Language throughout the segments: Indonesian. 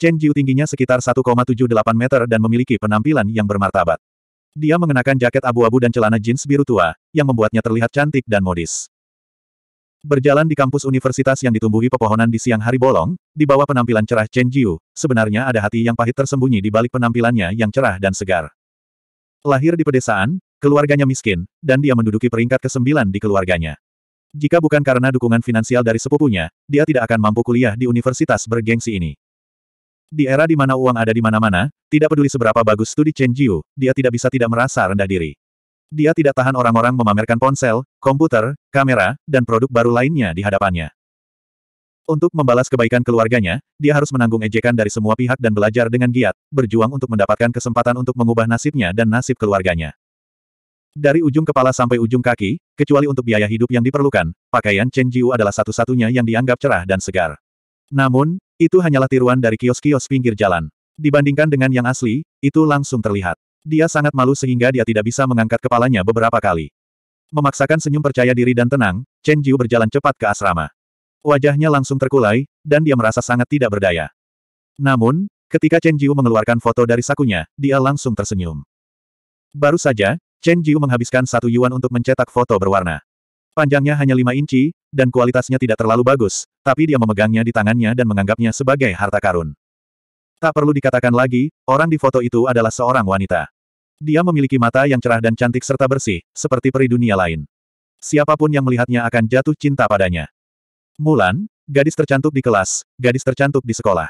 Chen Jiu tingginya sekitar 1,78 meter dan memiliki penampilan yang bermartabat. Dia mengenakan jaket abu-abu dan celana jeans biru tua, yang membuatnya terlihat cantik dan modis. Berjalan di kampus universitas yang ditumbuhi pepohonan di siang hari bolong, di bawah penampilan cerah Chen Jiu, sebenarnya ada hati yang pahit tersembunyi di balik penampilannya yang cerah dan segar. Lahir di pedesaan, keluarganya miskin, dan dia menduduki peringkat ke-9 di keluarganya. Jika bukan karena dukungan finansial dari sepupunya, dia tidak akan mampu kuliah di universitas bergengsi ini. Di era di mana uang ada di mana-mana, tidak peduli seberapa bagus studi Chen Jiu, dia tidak bisa tidak merasa rendah diri. Dia tidak tahan orang-orang memamerkan ponsel, komputer, kamera, dan produk baru lainnya di hadapannya. Untuk membalas kebaikan keluarganya, dia harus menanggung ejekan dari semua pihak dan belajar dengan giat, berjuang untuk mendapatkan kesempatan untuk mengubah nasibnya dan nasib keluarganya. Dari ujung kepala sampai ujung kaki, kecuali untuk biaya hidup yang diperlukan, pakaian Chen Jiu adalah satu-satunya yang dianggap cerah dan segar. Namun, itu hanyalah tiruan dari kios-kios pinggir jalan. Dibandingkan dengan yang asli, itu langsung terlihat. Dia sangat malu sehingga dia tidak bisa mengangkat kepalanya beberapa kali. Memaksakan senyum percaya diri dan tenang, Chen Jiu berjalan cepat ke asrama. Wajahnya langsung terkulai, dan dia merasa sangat tidak berdaya. Namun, ketika Chen Jiu mengeluarkan foto dari sakunya, dia langsung tersenyum. Baru saja, Chen Jiu menghabiskan satu yuan untuk mencetak foto berwarna. Panjangnya hanya lima inci, dan kualitasnya tidak terlalu bagus, tapi dia memegangnya di tangannya dan menganggapnya sebagai harta karun. Tak perlu dikatakan lagi, orang di foto itu adalah seorang wanita. Dia memiliki mata yang cerah dan cantik serta bersih, seperti peri dunia lain. Siapapun yang melihatnya akan jatuh cinta padanya. Mulan, gadis tercantik di kelas, gadis tercantik di sekolah.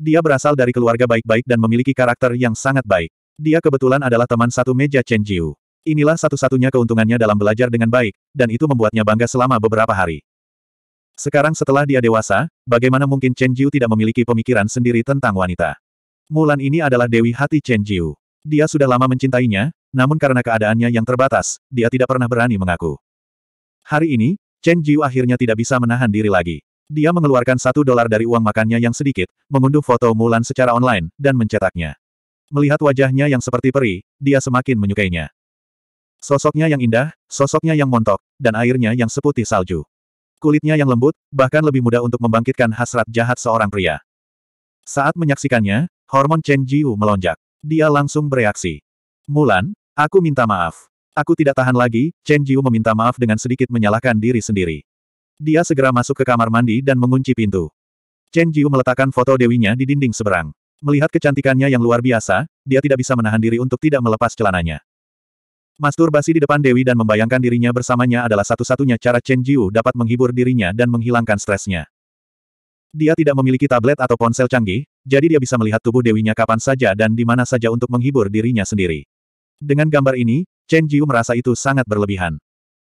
Dia berasal dari keluarga baik-baik dan memiliki karakter yang sangat baik. Dia kebetulan adalah teman satu meja Chen Jiu. Inilah satu-satunya keuntungannya dalam belajar dengan baik, dan itu membuatnya bangga selama beberapa hari. Sekarang setelah dia dewasa, bagaimana mungkin Chen Jiu tidak memiliki pemikiran sendiri tentang wanita? Mulan ini adalah dewi hati Chen Jiu. Dia sudah lama mencintainya, namun karena keadaannya yang terbatas, dia tidak pernah berani mengaku. Hari ini, Chen Jiu akhirnya tidak bisa menahan diri lagi. Dia mengeluarkan satu dolar dari uang makannya yang sedikit, mengunduh foto Mulan secara online, dan mencetaknya. Melihat wajahnya yang seperti peri, dia semakin menyukainya. Sosoknya yang indah, sosoknya yang montok, dan airnya yang seputih salju. Kulitnya yang lembut, bahkan lebih mudah untuk membangkitkan hasrat jahat seorang pria. Saat menyaksikannya, hormon Chen Jiu melonjak. Dia langsung bereaksi. Mulan, aku minta maaf. Aku tidak tahan lagi, Chen Jiu meminta maaf dengan sedikit menyalahkan diri sendiri. Dia segera masuk ke kamar mandi dan mengunci pintu. Chen Jiu meletakkan foto dewinya di dinding seberang. Melihat kecantikannya yang luar biasa, dia tidak bisa menahan diri untuk tidak melepas celananya. Masturbasi di depan Dewi dan membayangkan dirinya bersamanya adalah satu-satunya cara Chen Jiu dapat menghibur dirinya dan menghilangkan stresnya. Dia tidak memiliki tablet atau ponsel canggih, jadi dia bisa melihat tubuh Dewinya kapan saja dan di mana saja untuk menghibur dirinya sendiri. Dengan gambar ini, Chen Jiu merasa itu sangat berlebihan.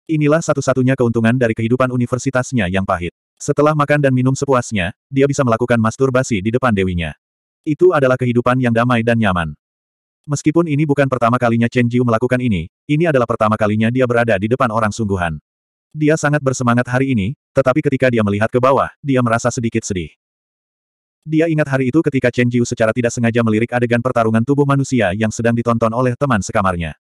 Inilah satu-satunya keuntungan dari kehidupan universitasnya yang pahit. Setelah makan dan minum sepuasnya, dia bisa melakukan masturbasi di depan Dewinya. Itu adalah kehidupan yang damai dan nyaman. Meskipun ini bukan pertama kalinya Chen Jiu melakukan ini, ini adalah pertama kalinya dia berada di depan orang sungguhan. Dia sangat bersemangat hari ini, tetapi ketika dia melihat ke bawah, dia merasa sedikit sedih. Dia ingat hari itu ketika Chen Jiu secara tidak sengaja melirik adegan pertarungan tubuh manusia yang sedang ditonton oleh teman sekamarnya.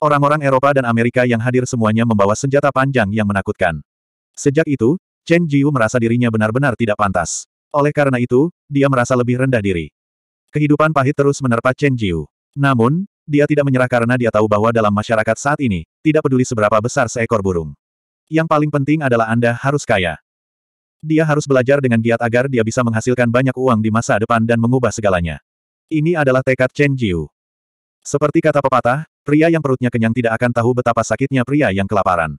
Orang-orang Eropa dan Amerika yang hadir semuanya membawa senjata panjang yang menakutkan. Sejak itu, Chen Jiu merasa dirinya benar-benar tidak pantas. Oleh karena itu, dia merasa lebih rendah diri. Kehidupan pahit terus menerpa Chen Jiu. Namun, dia tidak menyerah karena dia tahu bahwa dalam masyarakat saat ini, tidak peduli seberapa besar seekor burung. Yang paling penting adalah Anda harus kaya. Dia harus belajar dengan giat agar dia bisa menghasilkan banyak uang di masa depan dan mengubah segalanya. Ini adalah tekad Chen Jiu. Seperti kata pepatah, pria yang perutnya kenyang tidak akan tahu betapa sakitnya pria yang kelaparan.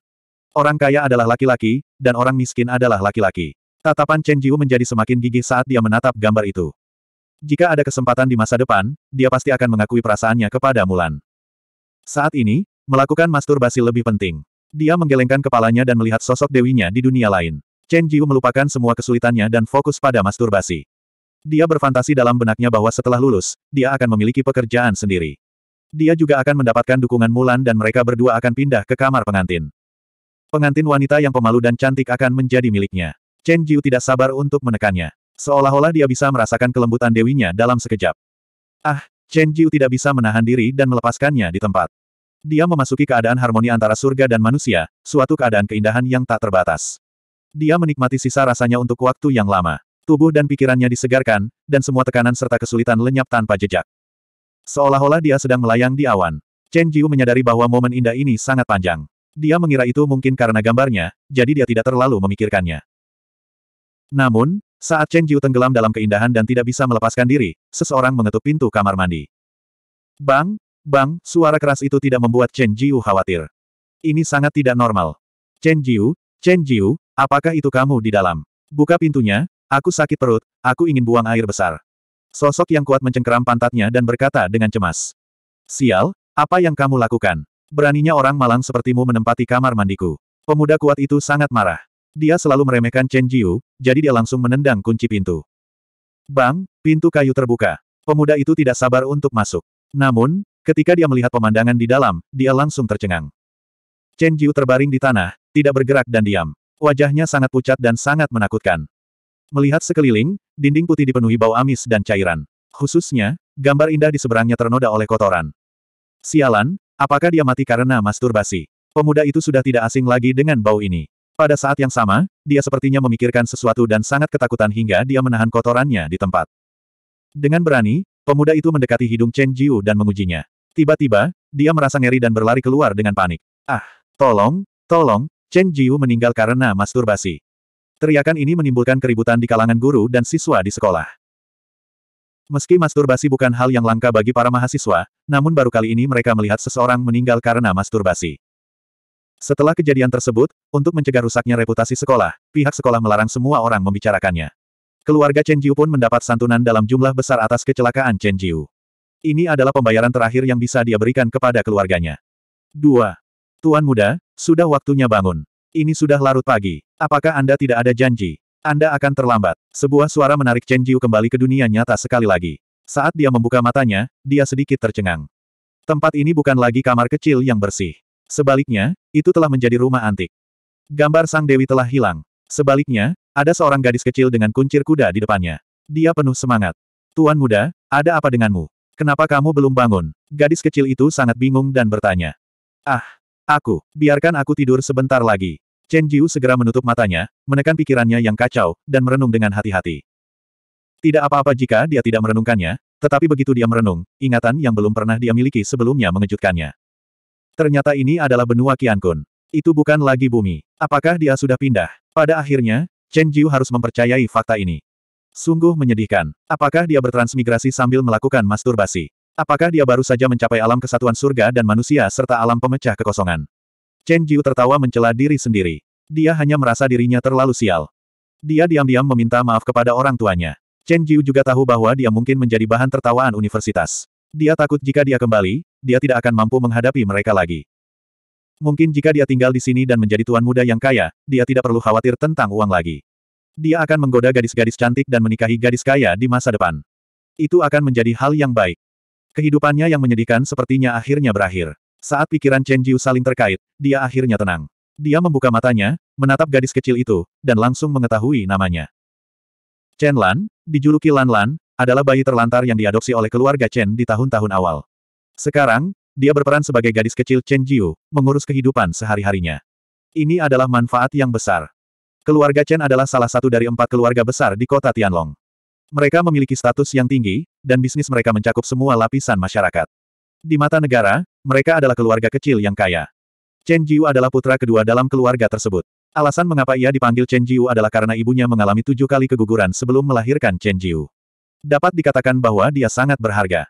Orang kaya adalah laki-laki, dan orang miskin adalah laki-laki. Tatapan Chen Jiu menjadi semakin gigih saat dia menatap gambar itu. Jika ada kesempatan di masa depan, dia pasti akan mengakui perasaannya kepada Mulan. Saat ini, melakukan masturbasi lebih penting. Dia menggelengkan kepalanya dan melihat sosok dewinya di dunia lain. Chen Jiu melupakan semua kesulitannya dan fokus pada masturbasi. Dia berfantasi dalam benaknya bahwa setelah lulus, dia akan memiliki pekerjaan sendiri. Dia juga akan mendapatkan dukungan Mulan dan mereka berdua akan pindah ke kamar pengantin. Pengantin wanita yang pemalu dan cantik akan menjadi miliknya. Chen Jiu tidak sabar untuk menekannya. Seolah-olah dia bisa merasakan kelembutan dewinya dalam sekejap. Ah, Chen Jiu tidak bisa menahan diri dan melepaskannya di tempat. Dia memasuki keadaan harmoni antara surga dan manusia, suatu keadaan keindahan yang tak terbatas. Dia menikmati sisa rasanya untuk waktu yang lama. Tubuh dan pikirannya disegarkan, dan semua tekanan serta kesulitan lenyap tanpa jejak. Seolah-olah dia sedang melayang di awan. Chen Jiu menyadari bahwa momen indah ini sangat panjang. Dia mengira itu mungkin karena gambarnya, jadi dia tidak terlalu memikirkannya. Namun, saat Chen Jiu tenggelam dalam keindahan dan tidak bisa melepaskan diri, seseorang mengetuk pintu kamar mandi. Bang, bang, suara keras itu tidak membuat Chen Jiu khawatir. Ini sangat tidak normal. Chen Jiu, Chen Jiu, apakah itu kamu di dalam? Buka pintunya, aku sakit perut, aku ingin buang air besar. Sosok yang kuat mencengkeram pantatnya dan berkata dengan cemas. Sial, apa yang kamu lakukan? Beraninya orang malang sepertimu menempati kamar mandiku. Pemuda kuat itu sangat marah. Dia selalu meremehkan Chen Jiu, jadi dia langsung menendang kunci pintu. Bang, pintu kayu terbuka. Pemuda itu tidak sabar untuk masuk. Namun, ketika dia melihat pemandangan di dalam, dia langsung tercengang. Chen Jiu terbaring di tanah, tidak bergerak dan diam. Wajahnya sangat pucat dan sangat menakutkan. Melihat sekeliling, dinding putih dipenuhi bau amis dan cairan. Khususnya, gambar indah di seberangnya ternoda oleh kotoran. Sialan, apakah dia mati karena masturbasi? Pemuda itu sudah tidak asing lagi dengan bau ini. Pada saat yang sama, dia sepertinya memikirkan sesuatu dan sangat ketakutan hingga dia menahan kotorannya di tempat. Dengan berani, pemuda itu mendekati hidung Chen Jiu dan mengujinya. Tiba-tiba, dia merasa ngeri dan berlari keluar dengan panik. Ah, tolong, tolong, Chen Jiu meninggal karena masturbasi. Teriakan ini menimbulkan keributan di kalangan guru dan siswa di sekolah. Meski masturbasi bukan hal yang langka bagi para mahasiswa, namun baru kali ini mereka melihat seseorang meninggal karena masturbasi. Setelah kejadian tersebut, untuk mencegah rusaknya reputasi sekolah, pihak sekolah melarang semua orang membicarakannya. Keluarga Chen Jiu pun mendapat santunan dalam jumlah besar atas kecelakaan Chen Jiu. Ini adalah pembayaran terakhir yang bisa dia berikan kepada keluarganya. 2. Tuan muda, sudah waktunya bangun. Ini sudah larut pagi. Apakah Anda tidak ada janji? Anda akan terlambat. Sebuah suara menarik Chen Jiu kembali ke dunia nyata sekali lagi. Saat dia membuka matanya, dia sedikit tercengang. Tempat ini bukan lagi kamar kecil yang bersih. Sebaliknya, itu telah menjadi rumah antik. Gambar sang dewi telah hilang. Sebaliknya, ada seorang gadis kecil dengan kuncir kuda di depannya. Dia penuh semangat. Tuan muda, ada apa denganmu? Kenapa kamu belum bangun? Gadis kecil itu sangat bingung dan bertanya. Ah, aku, biarkan aku tidur sebentar lagi. Chen Jiu segera menutup matanya, menekan pikirannya yang kacau, dan merenung dengan hati-hati. Tidak apa-apa jika dia tidak merenungkannya, tetapi begitu dia merenung, ingatan yang belum pernah dia miliki sebelumnya mengejutkannya. Ternyata ini adalah benua Qiankun. Itu bukan lagi bumi. Apakah dia sudah pindah? Pada akhirnya, Chen Jiu harus mempercayai fakta ini. Sungguh menyedihkan. Apakah dia bertransmigrasi sambil melakukan masturbasi? Apakah dia baru saja mencapai alam kesatuan surga dan manusia serta alam pemecah kekosongan? Chen Jiu tertawa mencela diri sendiri. Dia hanya merasa dirinya terlalu sial. Dia diam-diam meminta maaf kepada orang tuanya. Chen Jiu juga tahu bahwa dia mungkin menjadi bahan tertawaan universitas. Dia takut jika dia kembali, dia tidak akan mampu menghadapi mereka lagi. Mungkin jika dia tinggal di sini dan menjadi tuan muda yang kaya, dia tidak perlu khawatir tentang uang lagi. Dia akan menggoda gadis-gadis cantik dan menikahi gadis kaya di masa depan. Itu akan menjadi hal yang baik. Kehidupannya yang menyedihkan sepertinya akhirnya berakhir. Saat pikiran Chen Jiu saling terkait, dia akhirnya tenang. Dia membuka matanya, menatap gadis kecil itu, dan langsung mengetahui namanya. Chen Lan, dijuluki Lan Lan, adalah bayi terlantar yang diadopsi oleh keluarga Chen di tahun-tahun awal. Sekarang, dia berperan sebagai gadis kecil Chen Jiu, mengurus kehidupan sehari-harinya. Ini adalah manfaat yang besar. Keluarga Chen adalah salah satu dari empat keluarga besar di kota Tianlong. Mereka memiliki status yang tinggi, dan bisnis mereka mencakup semua lapisan masyarakat. Di mata negara, mereka adalah keluarga kecil yang kaya. Chen Jiu adalah putra kedua dalam keluarga tersebut. Alasan mengapa ia dipanggil Chen Jiu adalah karena ibunya mengalami tujuh kali keguguran sebelum melahirkan Chen Jiu. Dapat dikatakan bahwa dia sangat berharga.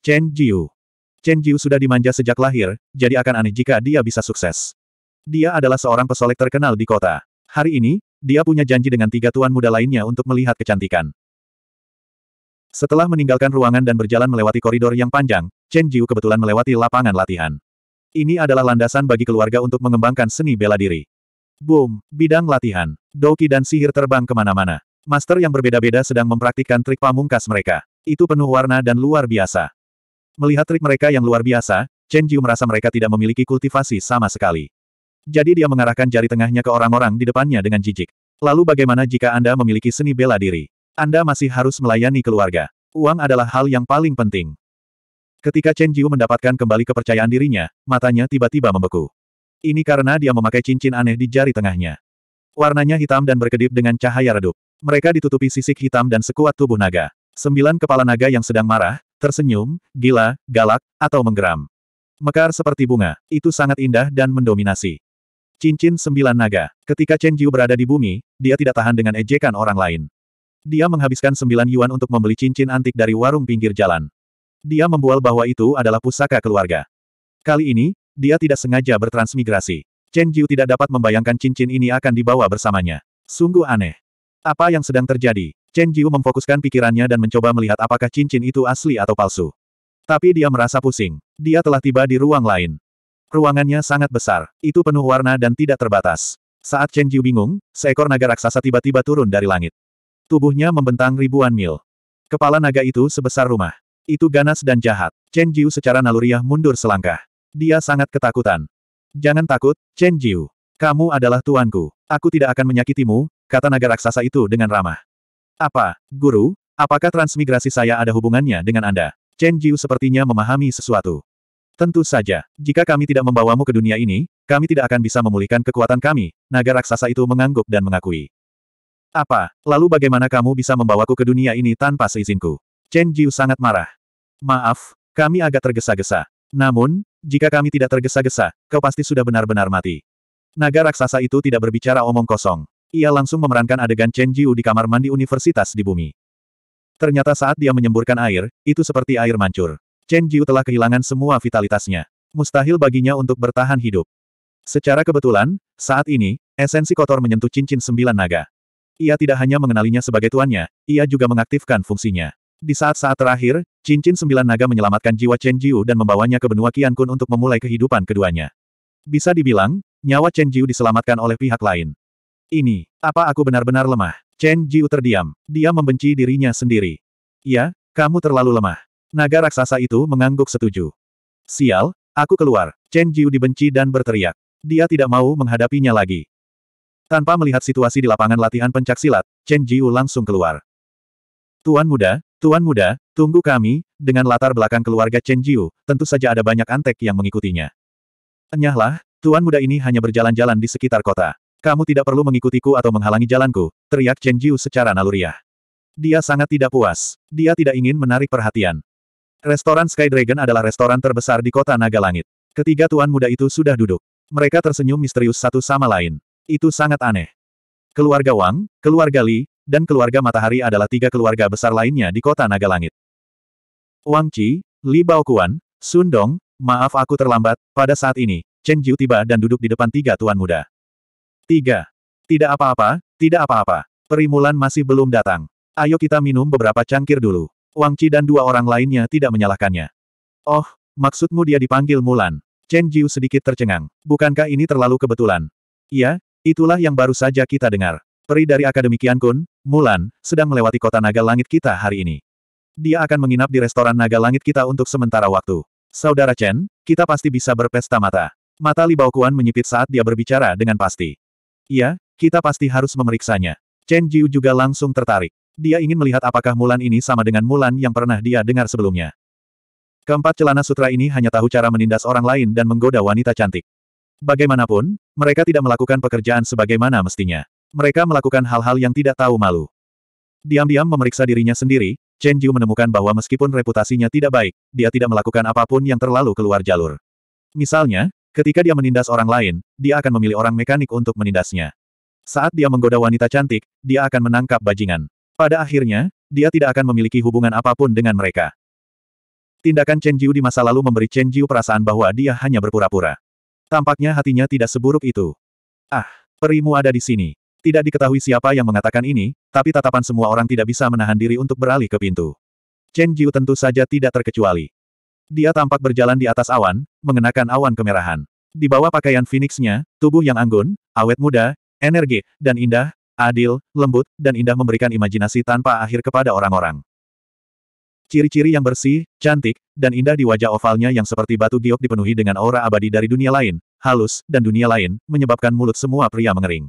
Chen Jiu. Chen Jiu sudah dimanja sejak lahir, jadi akan aneh jika dia bisa sukses. Dia adalah seorang pesolek terkenal di kota. Hari ini, dia punya janji dengan tiga tuan muda lainnya untuk melihat kecantikan. Setelah meninggalkan ruangan dan berjalan melewati koridor yang panjang, Chen Jiu kebetulan melewati lapangan latihan. Ini adalah landasan bagi keluarga untuk mengembangkan seni bela diri. Boom, bidang latihan, doki dan sihir terbang kemana-mana. Master yang berbeda-beda sedang mempraktikkan trik pamungkas mereka. Itu penuh warna dan luar biasa. Melihat trik mereka yang luar biasa, Chen Jiu merasa mereka tidak memiliki kultivasi sama sekali. Jadi dia mengarahkan jari tengahnya ke orang-orang di depannya dengan jijik. Lalu bagaimana jika Anda memiliki seni bela diri? Anda masih harus melayani keluarga. Uang adalah hal yang paling penting. Ketika Chen Jiu mendapatkan kembali kepercayaan dirinya, matanya tiba-tiba membeku. Ini karena dia memakai cincin aneh di jari tengahnya. Warnanya hitam dan berkedip dengan cahaya redup. Mereka ditutupi sisik hitam dan sekuat tubuh naga. Sembilan kepala naga yang sedang marah, tersenyum, gila, galak, atau menggeram. Mekar seperti bunga, itu sangat indah dan mendominasi. Cincin sembilan naga. Ketika Chen Jiu berada di bumi, dia tidak tahan dengan ejekan orang lain. Dia menghabiskan sembilan yuan untuk membeli cincin antik dari warung pinggir jalan. Dia membual bahwa itu adalah pusaka keluarga. Kali ini, dia tidak sengaja bertransmigrasi. Chen Jiu tidak dapat membayangkan cincin ini akan dibawa bersamanya. Sungguh aneh. Apa yang sedang terjadi? Chen Jiu memfokuskan pikirannya dan mencoba melihat apakah cincin itu asli atau palsu. Tapi dia merasa pusing. Dia telah tiba di ruang lain. Ruangannya sangat besar. Itu penuh warna dan tidak terbatas. Saat Chen Jiu bingung, seekor naga raksasa tiba-tiba turun dari langit. Tubuhnya membentang ribuan mil. Kepala naga itu sebesar rumah. Itu ganas dan jahat. Chen Jiu secara naluriah mundur selangkah. Dia sangat ketakutan. Jangan takut, Chen Jiu. Kamu adalah tuanku. Aku tidak akan menyakitimu, kata naga raksasa itu dengan ramah. Apa, guru, apakah transmigrasi saya ada hubungannya dengan Anda? Chen Jiu sepertinya memahami sesuatu. Tentu saja, jika kami tidak membawamu ke dunia ini, kami tidak akan bisa memulihkan kekuatan kami, naga raksasa itu mengangguk dan mengakui. Apa, lalu bagaimana kamu bisa membawaku ke dunia ini tanpa seizinku? Chen Jiu sangat marah. Maaf, kami agak tergesa-gesa. Namun, jika kami tidak tergesa-gesa, kau pasti sudah benar-benar mati. Naga raksasa itu tidak berbicara omong kosong. Ia langsung memerankan adegan Chen Jiu di kamar mandi universitas di bumi. Ternyata saat dia menyemburkan air, itu seperti air mancur. Chen Jiu telah kehilangan semua vitalitasnya. Mustahil baginya untuk bertahan hidup. Secara kebetulan, saat ini, esensi kotor menyentuh cincin sembilan naga. Ia tidak hanya mengenalinya sebagai tuannya, ia juga mengaktifkan fungsinya. Di saat-saat terakhir, cincin sembilan naga menyelamatkan jiwa Chen Jiu dan membawanya ke benua Qian Kun untuk memulai kehidupan keduanya. Bisa dibilang, nyawa Chen Jiu diselamatkan oleh pihak lain. Ini, apa aku benar-benar lemah? Chen Jiu terdiam. Dia membenci dirinya sendiri. Ya, kamu terlalu lemah. Naga raksasa itu mengangguk setuju. Sial, aku keluar. Chen Jiu dibenci dan berteriak. Dia tidak mau menghadapinya lagi. Tanpa melihat situasi di lapangan latihan pencak silat, Chen Jiu langsung keluar. Tuan muda, tuan muda, tunggu kami, dengan latar belakang keluarga Chen Jiu, tentu saja ada banyak antek yang mengikutinya. Enyahlah, tuan muda ini hanya berjalan-jalan di sekitar kota. Kamu tidak perlu mengikutiku atau menghalangi jalanku, teriak Chen Jiu secara naluriah. Dia sangat tidak puas. Dia tidak ingin menarik perhatian. Restoran Sky Dragon adalah restoran terbesar di kota Naga Langit. Ketiga tuan muda itu sudah duduk. Mereka tersenyum misterius satu sama lain. Itu sangat aneh. Keluarga Wang, keluarga Li, dan keluarga Matahari adalah tiga keluarga besar lainnya di kota Naga Langit. Wang Qi, Li Baoquan, Sun Dong, maaf aku terlambat, pada saat ini, Chen Jiu tiba dan duduk di depan tiga tuan muda. 3. Tidak apa-apa, tidak apa-apa. Perimulan masih belum datang. Ayo kita minum beberapa cangkir dulu. Wang Qi dan dua orang lainnya tidak menyalahkannya. Oh, maksudmu dia dipanggil Mulan. Chen Jiu sedikit tercengang. Bukankah ini terlalu kebetulan? Iya, itulah yang baru saja kita dengar. Peri dari Akademi Kian Kun, Mulan, sedang melewati kota naga langit kita hari ini. Dia akan menginap di restoran naga langit kita untuk sementara waktu. Saudara Chen, kita pasti bisa berpesta mata. Mata Li Baokuan menyipit saat dia berbicara dengan pasti. Iya, kita pasti harus memeriksanya. Chen Jiu juga langsung tertarik. Dia ingin melihat apakah Mulan ini sama dengan Mulan yang pernah dia dengar sebelumnya. Keempat celana sutra ini hanya tahu cara menindas orang lain dan menggoda wanita cantik. Bagaimanapun, mereka tidak melakukan pekerjaan sebagaimana mestinya. Mereka melakukan hal-hal yang tidak tahu malu. Diam-diam memeriksa dirinya sendiri, Chen Jiu menemukan bahwa meskipun reputasinya tidak baik, dia tidak melakukan apapun yang terlalu keluar jalur. Misalnya, Ketika dia menindas orang lain, dia akan memilih orang mekanik untuk menindasnya. Saat dia menggoda wanita cantik, dia akan menangkap bajingan. Pada akhirnya, dia tidak akan memiliki hubungan apapun dengan mereka. Tindakan Chen Jiu di masa lalu memberi Chen Jiu perasaan bahwa dia hanya berpura-pura. Tampaknya hatinya tidak seburuk itu. Ah, perimu ada di sini. Tidak diketahui siapa yang mengatakan ini, tapi tatapan semua orang tidak bisa menahan diri untuk beralih ke pintu. Chen Jiu tentu saja tidak terkecuali. Dia tampak berjalan di atas awan, mengenakan awan kemerahan. Di bawah pakaian Phoenixnya, tubuh yang anggun, awet muda, energi, dan indah, adil, lembut, dan indah memberikan imajinasi tanpa akhir kepada orang-orang. Ciri-ciri yang bersih, cantik, dan indah di wajah ovalnya yang seperti batu giok dipenuhi dengan aura abadi dari dunia lain, halus, dan dunia lain, menyebabkan mulut semua pria mengering.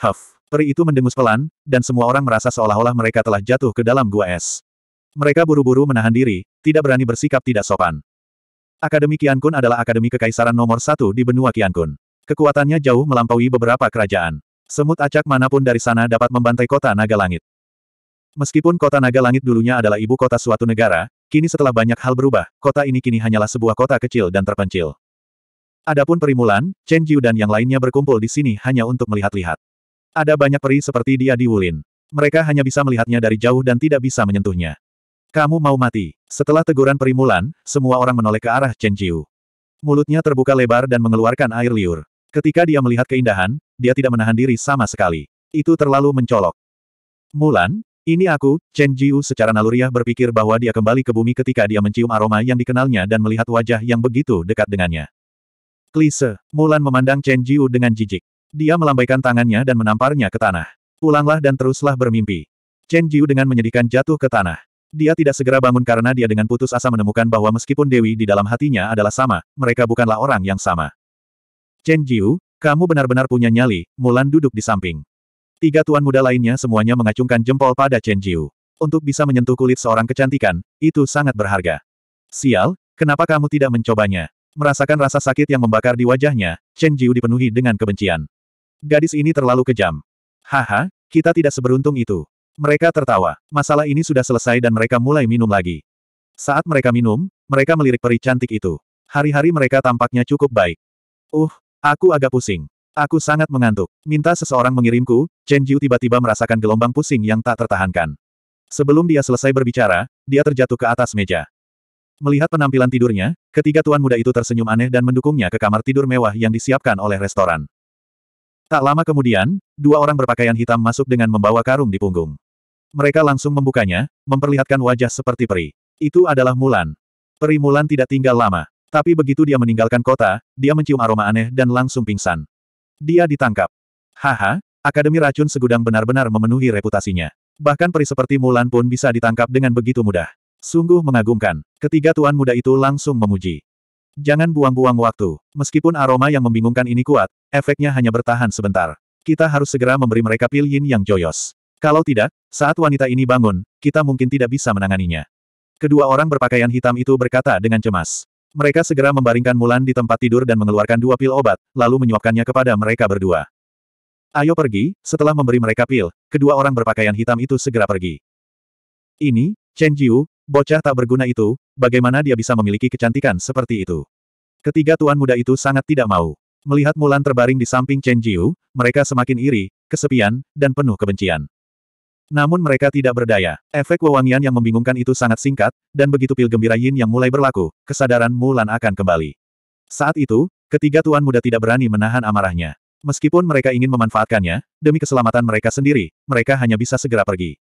Huff. Peri itu mendengus pelan, dan semua orang merasa seolah-olah mereka telah jatuh ke dalam gua es. Mereka buru-buru menahan diri, tidak berani bersikap tidak sopan. Akademi Qiankun adalah akademi kekaisaran nomor satu di benua Qiankun. Kekuatannya jauh melampaui beberapa kerajaan. Semut acak manapun dari sana dapat membantai kota naga langit. Meskipun kota naga langit dulunya adalah ibu kota suatu negara, kini setelah banyak hal berubah, kota ini kini hanyalah sebuah kota kecil dan terpencil. Adapun perimulan, Chen Jiu dan yang lainnya berkumpul di sini hanya untuk melihat-lihat. Ada banyak peri seperti dia di Wulin. Mereka hanya bisa melihatnya dari jauh dan tidak bisa menyentuhnya. Kamu mau mati. Setelah teguran perimulan, semua orang menoleh ke arah Chen Jiu. Mulutnya terbuka lebar dan mengeluarkan air liur. Ketika dia melihat keindahan, dia tidak menahan diri sama sekali. Itu terlalu mencolok. Mulan, ini aku, Chen Jiu secara naluriah berpikir bahwa dia kembali ke bumi ketika dia mencium aroma yang dikenalnya dan melihat wajah yang begitu dekat dengannya. Klise, Mulan memandang Chen Jiu dengan jijik. Dia melambaikan tangannya dan menamparnya ke tanah. Pulanglah dan teruslah bermimpi. Chen Jiu dengan menyedihkan jatuh ke tanah. Dia tidak segera bangun karena dia dengan putus asa menemukan bahwa meskipun Dewi di dalam hatinya adalah sama, mereka bukanlah orang yang sama. Chen Jiu, kamu benar-benar punya nyali, Mulan duduk di samping. Tiga tuan muda lainnya semuanya mengacungkan jempol pada Chen Jiu. Untuk bisa menyentuh kulit seorang kecantikan, itu sangat berharga. Sial, kenapa kamu tidak mencobanya? Merasakan rasa sakit yang membakar di wajahnya, Chen Jiu dipenuhi dengan kebencian. Gadis ini terlalu kejam. Haha, kita tidak seberuntung itu. Mereka tertawa. Masalah ini sudah selesai dan mereka mulai minum lagi. Saat mereka minum, mereka melirik peri cantik itu. Hari-hari mereka tampaknya cukup baik. Uh, aku agak pusing. Aku sangat mengantuk. Minta seseorang mengirimku, Chen Jiu tiba-tiba merasakan gelombang pusing yang tak tertahankan. Sebelum dia selesai berbicara, dia terjatuh ke atas meja. Melihat penampilan tidurnya, ketiga tuan muda itu tersenyum aneh dan mendukungnya ke kamar tidur mewah yang disiapkan oleh restoran. Tak lama kemudian, dua orang berpakaian hitam masuk dengan membawa karung di punggung. Mereka langsung membukanya, memperlihatkan wajah seperti peri. Itu adalah Mulan. Peri Mulan tidak tinggal lama. Tapi begitu dia meninggalkan kota, dia mencium aroma aneh dan langsung pingsan. Dia ditangkap. Haha, Akademi Racun Segudang benar-benar memenuhi reputasinya. Bahkan peri seperti Mulan pun bisa ditangkap dengan begitu mudah. Sungguh mengagumkan. Ketiga tuan muda itu langsung memuji. Jangan buang-buang waktu. Meskipun aroma yang membingungkan ini kuat, efeknya hanya bertahan sebentar. Kita harus segera memberi mereka pilihan yang joyos. Kalau tidak, saat wanita ini bangun, kita mungkin tidak bisa menanganinya. Kedua orang berpakaian hitam itu berkata dengan cemas. Mereka segera membaringkan Mulan di tempat tidur dan mengeluarkan dua pil obat, lalu menyuapkannya kepada mereka berdua. Ayo pergi, setelah memberi mereka pil, kedua orang berpakaian hitam itu segera pergi. Ini, Chen Jiu, bocah tak berguna itu, bagaimana dia bisa memiliki kecantikan seperti itu? Ketiga tuan muda itu sangat tidak mau. Melihat Mulan terbaring di samping Chen Jiu, mereka semakin iri, kesepian, dan penuh kebencian. Namun mereka tidak berdaya. Efek wewangian yang membingungkan itu sangat singkat, dan begitu pil gembira Yin yang mulai berlaku, kesadaran Mulan akan kembali. Saat itu, ketiga tuan muda tidak berani menahan amarahnya. Meskipun mereka ingin memanfaatkannya, demi keselamatan mereka sendiri, mereka hanya bisa segera pergi.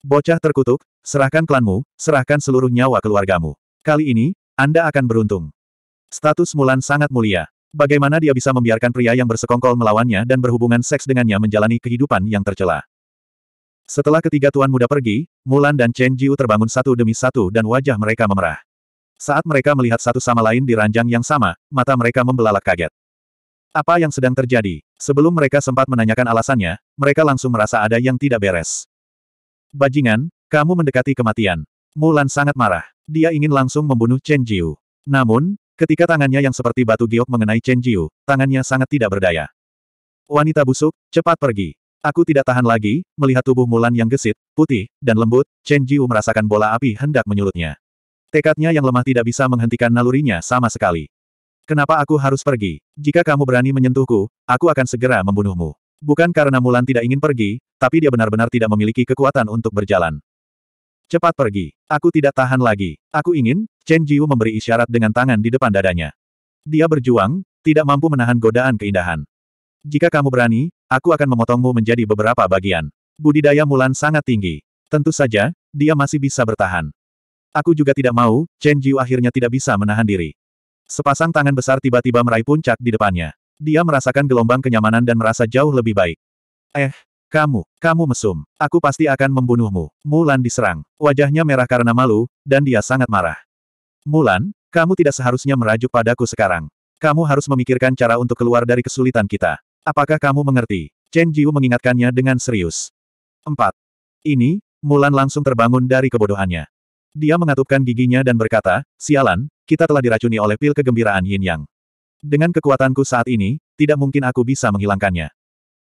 Bocah terkutuk, serahkan klanmu, serahkan seluruh nyawa keluargamu. Kali ini, Anda akan beruntung. Status Mulan sangat mulia. Bagaimana dia bisa membiarkan pria yang bersekongkol melawannya dan berhubungan seks dengannya menjalani kehidupan yang tercela? Setelah ketiga tuan muda pergi, Mulan dan Chen Jiu terbangun satu demi satu dan wajah mereka memerah. Saat mereka melihat satu sama lain di ranjang yang sama, mata mereka membelalak kaget. Apa yang sedang terjadi? Sebelum mereka sempat menanyakan alasannya, mereka langsung merasa ada yang tidak beres. Bajingan, kamu mendekati kematian. Mulan sangat marah. Dia ingin langsung membunuh Chen Jiu. Namun, ketika tangannya yang seperti batu giok mengenai Chen Jiu, tangannya sangat tidak berdaya. Wanita busuk, cepat pergi. Aku tidak tahan lagi, melihat tubuh Mulan yang gesit, putih, dan lembut, Chen Jiu merasakan bola api hendak menyulutnya. Tekadnya yang lemah tidak bisa menghentikan nalurinya sama sekali. Kenapa aku harus pergi? Jika kamu berani menyentuhku, aku akan segera membunuhmu. Bukan karena Mulan tidak ingin pergi, tapi dia benar-benar tidak memiliki kekuatan untuk berjalan. Cepat pergi. Aku tidak tahan lagi. Aku ingin, Chen Jiu memberi isyarat dengan tangan di depan dadanya. Dia berjuang, tidak mampu menahan godaan keindahan. Jika kamu berani, Aku akan memotongmu menjadi beberapa bagian. Budidaya Mulan sangat tinggi. Tentu saja, dia masih bisa bertahan. Aku juga tidak mau, Chen Jiu akhirnya tidak bisa menahan diri. Sepasang tangan besar tiba-tiba meraih puncak di depannya. Dia merasakan gelombang kenyamanan dan merasa jauh lebih baik. Eh, kamu, kamu mesum. Aku pasti akan membunuhmu. Mulan diserang. Wajahnya merah karena malu, dan dia sangat marah. Mulan, kamu tidak seharusnya merajuk padaku sekarang. Kamu harus memikirkan cara untuk keluar dari kesulitan kita. Apakah kamu mengerti? Chen Jiu mengingatkannya dengan serius. 4. Ini, Mulan langsung terbangun dari kebodohannya. Dia mengatupkan giginya dan berkata, sialan, kita telah diracuni oleh pil kegembiraan Yin Yang. Dengan kekuatanku saat ini, tidak mungkin aku bisa menghilangkannya.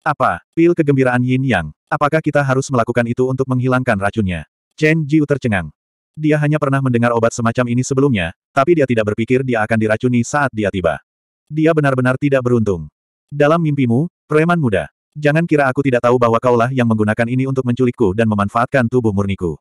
Apa, pil kegembiraan Yin Yang, apakah kita harus melakukan itu untuk menghilangkan racunnya? Chen Jiu tercengang. Dia hanya pernah mendengar obat semacam ini sebelumnya, tapi dia tidak berpikir dia akan diracuni saat dia tiba. Dia benar-benar tidak beruntung. Dalam mimpimu, preman muda. Jangan kira aku tidak tahu bahwa kaulah yang menggunakan ini untuk menculikku dan memanfaatkan tubuh murniku.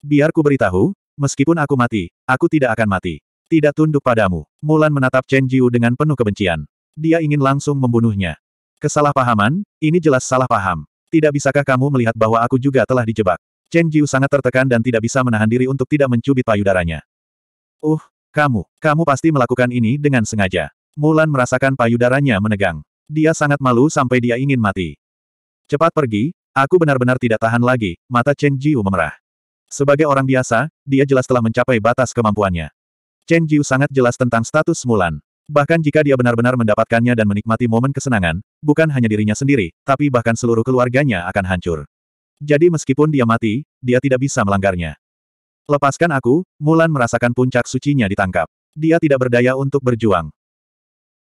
Biar ku beritahu, meskipun aku mati, aku tidak akan mati. Tidak tunduk padamu. Mulan menatap Chen Jiu dengan penuh kebencian. Dia ingin langsung membunuhnya. Kesalahpahaman, ini jelas salah paham. Tidak bisakah kamu melihat bahwa aku juga telah dijebak? Chen Jiu sangat tertekan dan tidak bisa menahan diri untuk tidak mencubit payudaranya. Uh, kamu, kamu pasti melakukan ini dengan sengaja. Mulan merasakan payudaranya menegang. Dia sangat malu sampai dia ingin mati. Cepat pergi, aku benar-benar tidak tahan lagi, mata Chen Jiu memerah. Sebagai orang biasa, dia jelas telah mencapai batas kemampuannya. Chen Jiu sangat jelas tentang status Mulan. Bahkan jika dia benar-benar mendapatkannya dan menikmati momen kesenangan, bukan hanya dirinya sendiri, tapi bahkan seluruh keluarganya akan hancur. Jadi meskipun dia mati, dia tidak bisa melanggarnya. Lepaskan aku, Mulan merasakan puncak sucinya ditangkap. Dia tidak berdaya untuk berjuang.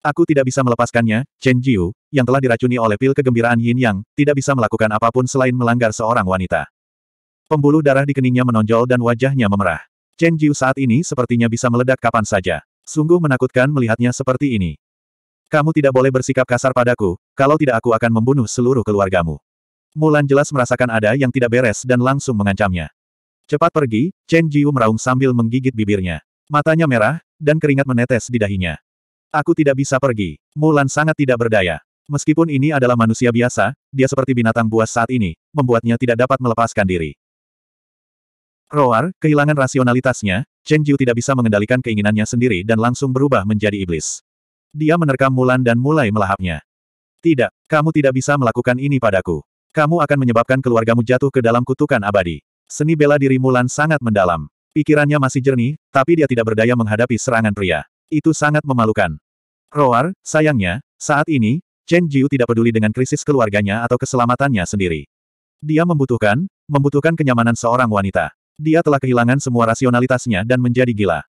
Aku tidak bisa melepaskannya, Chen Jiu, yang telah diracuni oleh pil kegembiraan Yin Yang, tidak bisa melakukan apapun selain melanggar seorang wanita. Pembuluh darah di keningnya menonjol dan wajahnya memerah. Chen Jiu saat ini sepertinya bisa meledak kapan saja. Sungguh menakutkan melihatnya seperti ini. Kamu tidak boleh bersikap kasar padaku, kalau tidak aku akan membunuh seluruh keluargamu. Mulan jelas merasakan ada yang tidak beres dan langsung mengancamnya. Cepat pergi, Chen Jiu meraung sambil menggigit bibirnya. Matanya merah, dan keringat menetes di dahinya. Aku tidak bisa pergi. Mulan sangat tidak berdaya. Meskipun ini adalah manusia biasa, dia seperti binatang buas saat ini, membuatnya tidak dapat melepaskan diri. Roar, kehilangan rasionalitasnya, Chen Jiu tidak bisa mengendalikan keinginannya sendiri dan langsung berubah menjadi iblis. Dia menerkam Mulan dan mulai melahapnya. Tidak, kamu tidak bisa melakukan ini padaku. Kamu akan menyebabkan keluargamu jatuh ke dalam kutukan abadi. Seni bela diri Mulan sangat mendalam. Pikirannya masih jernih, tapi dia tidak berdaya menghadapi serangan pria. Itu sangat memalukan. Roar, sayangnya, saat ini, Chen Jiu tidak peduli dengan krisis keluarganya atau keselamatannya sendiri. Dia membutuhkan, membutuhkan kenyamanan seorang wanita. Dia telah kehilangan semua rasionalitasnya dan menjadi gila.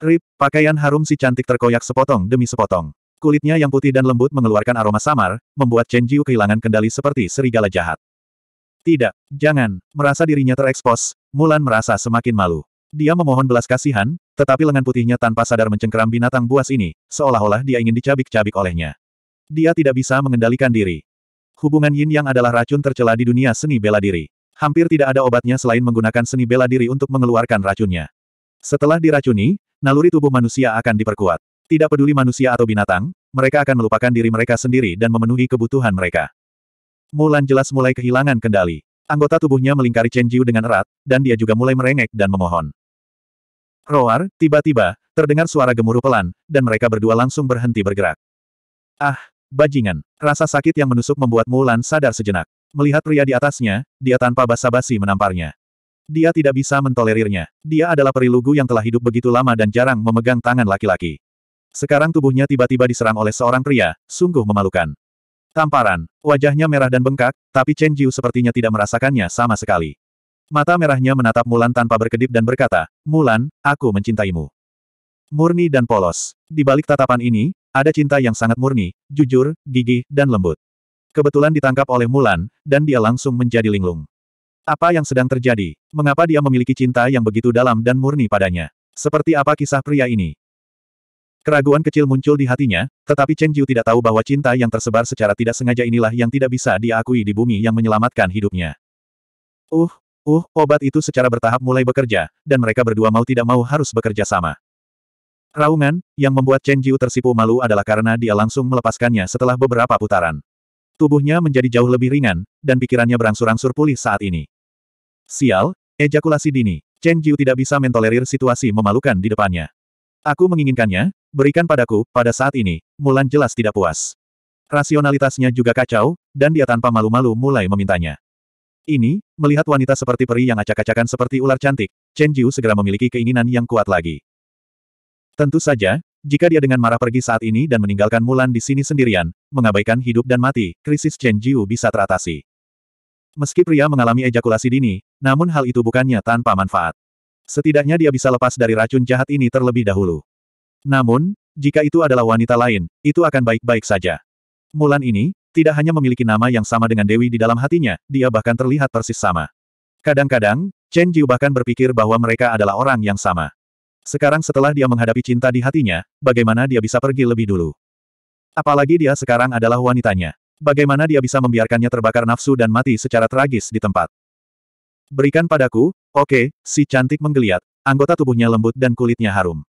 Rip, pakaian harum si cantik terkoyak sepotong demi sepotong. Kulitnya yang putih dan lembut mengeluarkan aroma samar, membuat Chen Jiu kehilangan kendali seperti serigala jahat. Tidak, jangan, merasa dirinya terekspos, Mulan merasa semakin malu. Dia memohon belas kasihan, tetapi lengan putihnya tanpa sadar mencengkeram binatang buas ini, seolah-olah dia ingin dicabik-cabik olehnya. Dia tidak bisa mengendalikan diri. Hubungan yin yang adalah racun tercela di dunia seni bela diri. Hampir tidak ada obatnya selain menggunakan seni bela diri untuk mengeluarkan racunnya. Setelah diracuni, naluri tubuh manusia akan diperkuat. Tidak peduli manusia atau binatang, mereka akan melupakan diri mereka sendiri dan memenuhi kebutuhan mereka. Mulan jelas mulai kehilangan kendali. Anggota tubuhnya melingkari Chen Jiu dengan erat, dan dia juga mulai merengek dan memohon. Roar, tiba-tiba, terdengar suara gemuruh pelan, dan mereka berdua langsung berhenti bergerak. Ah, bajingan. Rasa sakit yang menusuk membuat Mulan sadar sejenak. Melihat pria di atasnya, dia tanpa basa-basi menamparnya. Dia tidak bisa mentolerirnya. Dia adalah perilugu yang telah hidup begitu lama dan jarang memegang tangan laki-laki. Sekarang tubuhnya tiba-tiba diserang oleh seorang pria, sungguh memalukan. Tamparan, wajahnya merah dan bengkak, tapi Chen Jiu sepertinya tidak merasakannya sama sekali. Mata merahnya menatap Mulan tanpa berkedip dan berkata, Mulan, aku mencintaimu. Murni dan polos. Di balik tatapan ini, ada cinta yang sangat murni, jujur, gigih, dan lembut. Kebetulan ditangkap oleh Mulan, dan dia langsung menjadi linglung. Apa yang sedang terjadi? Mengapa dia memiliki cinta yang begitu dalam dan murni padanya? Seperti apa kisah pria ini? Keraguan kecil muncul di hatinya, tetapi Chen Jiu tidak tahu bahwa cinta yang tersebar secara tidak sengaja inilah yang tidak bisa diakui di bumi yang menyelamatkan hidupnya. Uh, Uh, obat itu secara bertahap mulai bekerja, dan mereka berdua mau tidak mau harus bekerja sama. Raungan, yang membuat Chen Jiu tersipu malu adalah karena dia langsung melepaskannya setelah beberapa putaran. Tubuhnya menjadi jauh lebih ringan, dan pikirannya berangsur-angsur pulih saat ini. Sial, ejakulasi dini. Chen Jiu tidak bisa mentolerir situasi memalukan di depannya. Aku menginginkannya, berikan padaku, pada saat ini, Mulan jelas tidak puas. Rasionalitasnya juga kacau, dan dia tanpa malu-malu mulai memintanya. Ini, melihat wanita seperti peri yang acak-acakan seperti ular cantik, Chen Jiu segera memiliki keinginan yang kuat lagi. Tentu saja, jika dia dengan marah pergi saat ini dan meninggalkan Mulan di sini sendirian, mengabaikan hidup dan mati, krisis Chen Jiu bisa teratasi. Meski pria mengalami ejakulasi dini, namun hal itu bukannya tanpa manfaat. Setidaknya dia bisa lepas dari racun jahat ini terlebih dahulu. Namun, jika itu adalah wanita lain, itu akan baik-baik saja. Mulan ini, tidak hanya memiliki nama yang sama dengan Dewi di dalam hatinya, dia bahkan terlihat persis sama. Kadang-kadang, Chen Jiu bahkan berpikir bahwa mereka adalah orang yang sama. Sekarang setelah dia menghadapi cinta di hatinya, bagaimana dia bisa pergi lebih dulu? Apalagi dia sekarang adalah wanitanya. Bagaimana dia bisa membiarkannya terbakar nafsu dan mati secara tragis di tempat? Berikan padaku, oke, okay, si cantik menggeliat, anggota tubuhnya lembut dan kulitnya harum.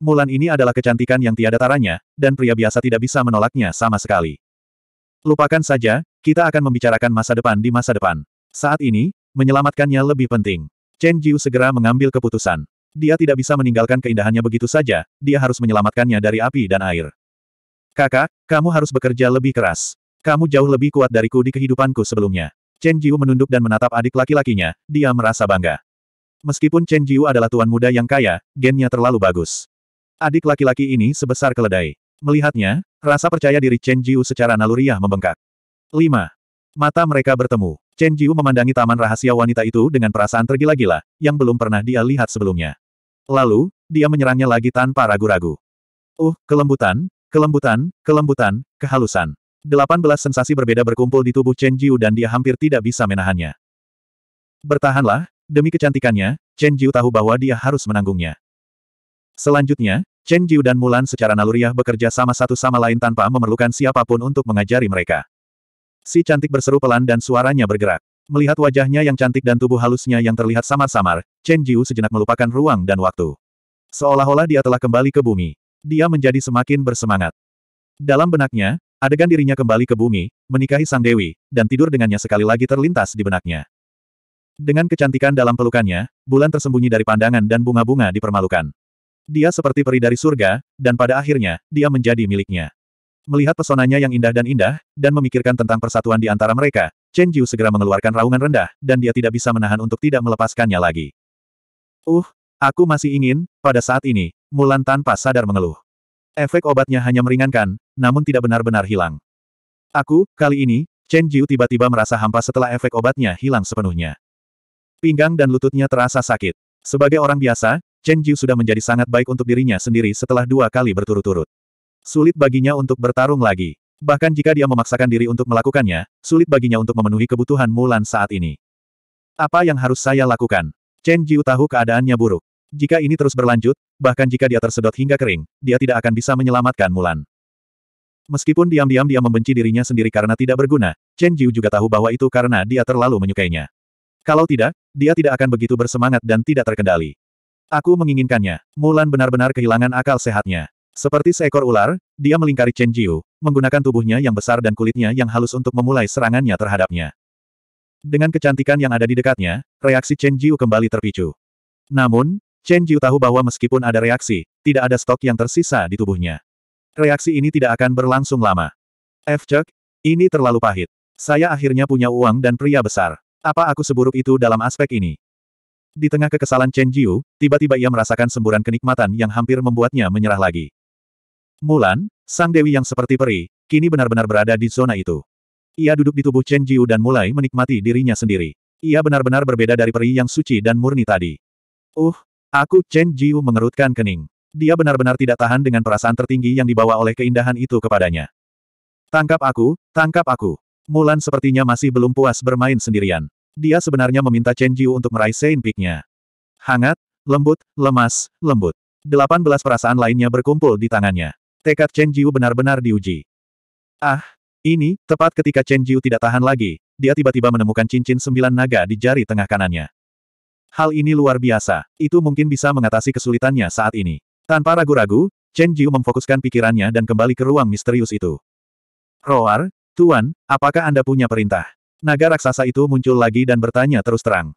Mulan ini adalah kecantikan yang tiada taranya, dan pria biasa tidak bisa menolaknya sama sekali. Lupakan saja, kita akan membicarakan masa depan di masa depan. Saat ini, menyelamatkannya lebih penting. Chen Jiu segera mengambil keputusan. Dia tidak bisa meninggalkan keindahannya begitu saja, dia harus menyelamatkannya dari api dan air. Kakak, kamu harus bekerja lebih keras. Kamu jauh lebih kuat dariku di kehidupanku sebelumnya. Chen Jiu menunduk dan menatap adik laki-lakinya, dia merasa bangga. Meskipun Chen Jiu adalah tuan muda yang kaya, gennya terlalu bagus. Adik laki-laki ini sebesar keledai. Melihatnya, Rasa percaya diri Chen Jiu secara naluriah membengkak. 5. Mata mereka bertemu. Chen Jiu memandangi taman rahasia wanita itu dengan perasaan tergila-gila, yang belum pernah dia lihat sebelumnya. Lalu, dia menyerangnya lagi tanpa ragu-ragu. Uh, kelembutan, kelembutan, kelembutan, kehalusan. 18 sensasi berbeda berkumpul di tubuh Chen Jiu dan dia hampir tidak bisa menahannya. Bertahanlah, demi kecantikannya, Chen Jiu tahu bahwa dia harus menanggungnya. Selanjutnya, Chen Jiu dan Mulan secara naluriah bekerja sama satu sama lain tanpa memerlukan siapapun untuk mengajari mereka. Si cantik berseru pelan dan suaranya bergerak. Melihat wajahnya yang cantik dan tubuh halusnya yang terlihat samar-samar, Chen Jiu sejenak melupakan ruang dan waktu. Seolah-olah dia telah kembali ke bumi. Dia menjadi semakin bersemangat. Dalam benaknya, adegan dirinya kembali ke bumi, menikahi sang dewi, dan tidur dengannya sekali lagi terlintas di benaknya. Dengan kecantikan dalam pelukannya, bulan tersembunyi dari pandangan dan bunga-bunga dipermalukan. Dia seperti peri dari surga, dan pada akhirnya, dia menjadi miliknya. Melihat pesonanya yang indah dan indah, dan memikirkan tentang persatuan di antara mereka, Chen Jiu segera mengeluarkan raungan rendah, dan dia tidak bisa menahan untuk tidak melepaskannya lagi. Uh, aku masih ingin, pada saat ini, Mulan tanpa sadar mengeluh. Efek obatnya hanya meringankan, namun tidak benar-benar hilang. Aku, kali ini, Chen Jiu tiba-tiba merasa hampa setelah efek obatnya hilang sepenuhnya. Pinggang dan lututnya terasa sakit. Sebagai orang biasa, Chen Jiu sudah menjadi sangat baik untuk dirinya sendiri setelah dua kali berturut-turut. Sulit baginya untuk bertarung lagi. Bahkan jika dia memaksakan diri untuk melakukannya, sulit baginya untuk memenuhi kebutuhan Mulan saat ini. Apa yang harus saya lakukan? Chen Jiu tahu keadaannya buruk. Jika ini terus berlanjut, bahkan jika dia tersedot hingga kering, dia tidak akan bisa menyelamatkan Mulan. Meskipun diam-diam dia membenci dirinya sendiri karena tidak berguna, Chen Jiu juga tahu bahwa itu karena dia terlalu menyukainya. Kalau tidak, dia tidak akan begitu bersemangat dan tidak terkendali. Aku menginginkannya. Mulan benar-benar kehilangan akal sehatnya. Seperti seekor ular, dia melingkari Chen Jiu, menggunakan tubuhnya yang besar dan kulitnya yang halus untuk memulai serangannya terhadapnya. Dengan kecantikan yang ada di dekatnya, reaksi Chen Jiu kembali terpicu. Namun, Chen Jiu tahu bahwa meskipun ada reaksi, tidak ada stok yang tersisa di tubuhnya. Reaksi ini tidak akan berlangsung lama. F. Chuck, ini terlalu pahit. Saya akhirnya punya uang dan pria besar. Apa aku seburuk itu dalam aspek ini? Di tengah kekesalan Chen Jiu, tiba-tiba ia merasakan semburan kenikmatan yang hampir membuatnya menyerah lagi. Mulan, sang dewi yang seperti peri, kini benar-benar berada di zona itu. Ia duduk di tubuh Chen Jiu dan mulai menikmati dirinya sendiri. Ia benar-benar berbeda dari peri yang suci dan murni tadi. Uh, aku Chen Jiu mengerutkan kening. Dia benar-benar tidak tahan dengan perasaan tertinggi yang dibawa oleh keindahan itu kepadanya. Tangkap aku, tangkap aku. Mulan sepertinya masih belum puas bermain sendirian. Dia sebenarnya meminta Chen Jiu untuk meraih Saint Peak-nya. Hangat, lembut, lemas, lembut. Delapan belas perasaan lainnya berkumpul di tangannya. Tekad Chen Jiu benar-benar diuji. Ah, ini, tepat ketika Chen Jiu tidak tahan lagi, dia tiba-tiba menemukan cincin sembilan naga di jari tengah kanannya. Hal ini luar biasa, itu mungkin bisa mengatasi kesulitannya saat ini. Tanpa ragu-ragu, Chen Jiu memfokuskan pikirannya dan kembali ke ruang misterius itu. Roar, Tuan, apakah Anda punya perintah? Naga raksasa itu muncul lagi dan bertanya terus terang.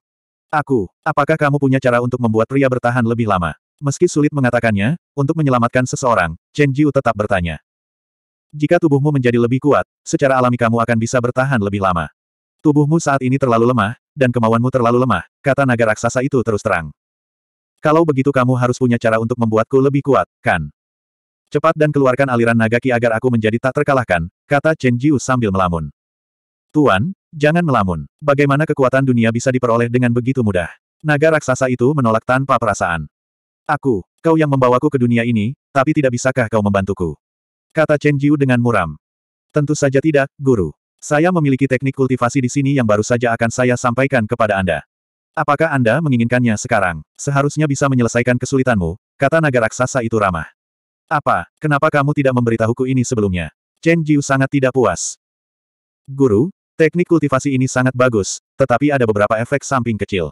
Aku, apakah kamu punya cara untuk membuat pria bertahan lebih lama? Meski sulit mengatakannya, untuk menyelamatkan seseorang, Chen Jiu tetap bertanya. Jika tubuhmu menjadi lebih kuat, secara alami kamu akan bisa bertahan lebih lama. Tubuhmu saat ini terlalu lemah, dan kemauanmu terlalu lemah, kata naga raksasa itu terus terang. Kalau begitu kamu harus punya cara untuk membuatku lebih kuat, kan? Cepat dan keluarkan aliran naga ki agar aku menjadi tak terkalahkan, kata Chen Jiu sambil melamun. Tuan, Jangan melamun. Bagaimana kekuatan dunia bisa diperoleh dengan begitu mudah? Naga raksasa itu menolak tanpa perasaan. Aku, kau yang membawaku ke dunia ini, tapi tidak bisakah kau membantuku? Kata Chen Jiu dengan muram. Tentu saja tidak, guru. Saya memiliki teknik kultivasi di sini yang baru saja akan saya sampaikan kepada Anda. Apakah Anda menginginkannya sekarang? Seharusnya bisa menyelesaikan kesulitanmu, kata naga raksasa itu ramah. Apa, kenapa kamu tidak memberitahuku ini sebelumnya? Chen Jiu sangat tidak puas. Guru, Teknik kultivasi ini sangat bagus, tetapi ada beberapa efek samping kecil.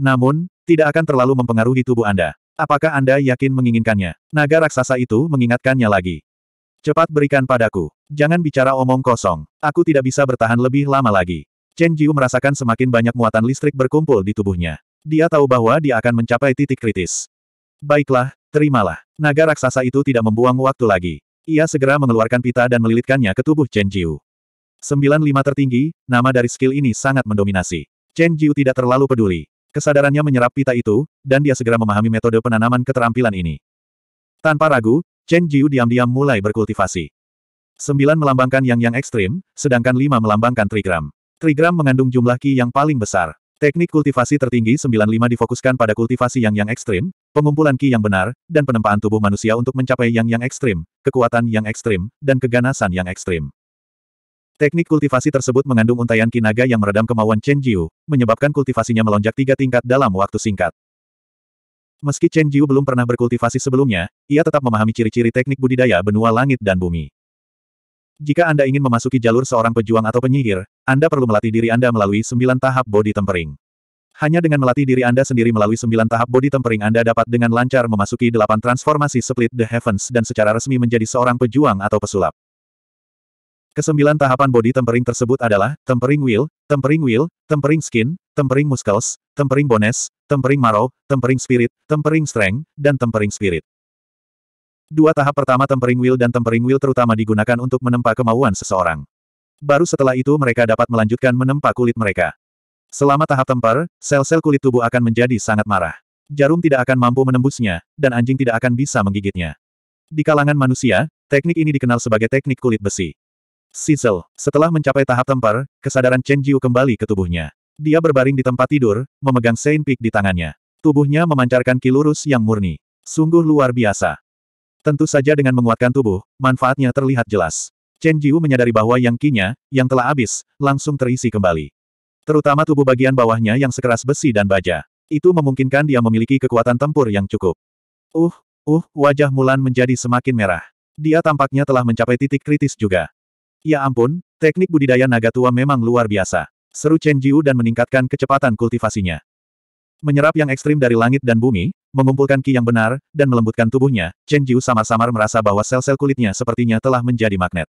Namun, tidak akan terlalu mempengaruhi tubuh Anda. Apakah Anda yakin menginginkannya? Naga raksasa itu mengingatkannya lagi. Cepat berikan padaku. Jangan bicara omong kosong. Aku tidak bisa bertahan lebih lama lagi. Chen Jiu merasakan semakin banyak muatan listrik berkumpul di tubuhnya. Dia tahu bahwa dia akan mencapai titik kritis. Baiklah, terimalah. Naga raksasa itu tidak membuang waktu lagi. Ia segera mengeluarkan pita dan melilitkannya ke tubuh Chen Jiu. 95 tertinggi, nama dari skill ini sangat mendominasi. Chen Jiu tidak terlalu peduli. Kesadarannya menyerap pita itu, dan dia segera memahami metode penanaman keterampilan ini. Tanpa ragu, Chen Jiu diam-diam mulai berkultivasi. Sembilan melambangkan yang-yang ekstrim, sedangkan lima melambangkan trigram. Trigram mengandung jumlah ki yang paling besar. Teknik kultivasi tertinggi sembilan lima difokuskan pada kultivasi yang-yang ekstrim, pengumpulan ki yang benar, dan penempaan tubuh manusia untuk mencapai yang-yang ekstrim, kekuatan yang ekstrim, dan keganasan yang ekstrim. Teknik kultivasi tersebut mengandung untaian kinaga yang meredam kemauan Chen Jiu, menyebabkan kultivasinya melonjak tiga tingkat dalam waktu singkat. Meski Chen Jiu belum pernah berkultivasi sebelumnya, ia tetap memahami ciri-ciri teknik budidaya benua langit dan bumi. Jika Anda ingin memasuki jalur seorang pejuang atau penyihir, Anda perlu melatih diri Anda melalui sembilan tahap body tempering. Hanya dengan melatih diri Anda sendiri melalui sembilan tahap body tempering Anda dapat dengan lancar memasuki delapan transformasi split the heavens dan secara resmi menjadi seorang pejuang atau pesulap. Kesembilan tahapan body tempering tersebut adalah tempering wheel, tempering wheel, tempering skin, tempering muscles, tempering bones, tempering marrow, tempering spirit, tempering strength, dan tempering spirit. Dua tahap pertama tempering wheel dan tempering wheel terutama digunakan untuk menempa kemauan seseorang. Baru setelah itu mereka dapat melanjutkan menempa kulit mereka. Selama tahap temper, sel-sel kulit tubuh akan menjadi sangat marah. Jarum tidak akan mampu menembusnya, dan anjing tidak akan bisa menggigitnya. Di kalangan manusia, teknik ini dikenal sebagai teknik kulit besi. Sizzle. Setelah mencapai tahap temper, kesadaran Chen Jiu kembali ke tubuhnya. Dia berbaring di tempat tidur, memegang Saint Peak di tangannya. Tubuhnya memancarkan kilurus yang murni. Sungguh luar biasa. Tentu saja dengan menguatkan tubuh, manfaatnya terlihat jelas. Chen Jiu menyadari bahwa yang kinya, yang telah habis, langsung terisi kembali. Terutama tubuh bagian bawahnya yang sekeras besi dan baja. Itu memungkinkan dia memiliki kekuatan tempur yang cukup. Uh, uh, wajah Mulan menjadi semakin merah. Dia tampaknya telah mencapai titik kritis juga. Ya ampun, teknik budidaya naga tua memang luar biasa. Seru Chen Jiu dan meningkatkan kecepatan kultivasinya. Menyerap yang ekstrim dari langit dan bumi, mengumpulkan ki yang benar, dan melembutkan tubuhnya, Chen Jiu samar-samar merasa bahwa sel-sel kulitnya sepertinya telah menjadi magnet.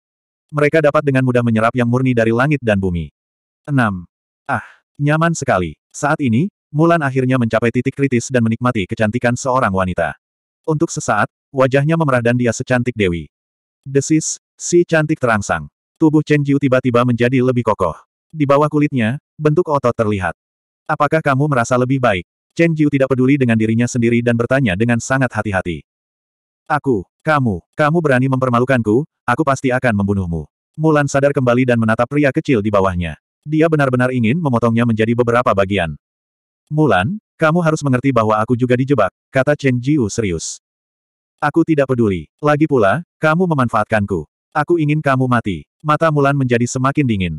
Mereka dapat dengan mudah menyerap yang murni dari langit dan bumi. 6. Ah, nyaman sekali. Saat ini, Mulan akhirnya mencapai titik kritis dan menikmati kecantikan seorang wanita. Untuk sesaat, wajahnya memerah dan dia secantik Dewi. Desis, si cantik terangsang. Tubuh Chen Jiu tiba-tiba menjadi lebih kokoh. Di bawah kulitnya, bentuk otot terlihat. Apakah kamu merasa lebih baik? Chen Jiu tidak peduli dengan dirinya sendiri dan bertanya dengan sangat hati-hati. Aku, kamu, kamu berani mempermalukanku, aku pasti akan membunuhmu. Mulan sadar kembali dan menatap pria kecil di bawahnya. Dia benar-benar ingin memotongnya menjadi beberapa bagian. Mulan, kamu harus mengerti bahwa aku juga dijebak, kata Chen Jiu serius. Aku tidak peduli. Lagi pula, kamu memanfaatkanku. Aku ingin kamu mati. Mata Mulan menjadi semakin dingin.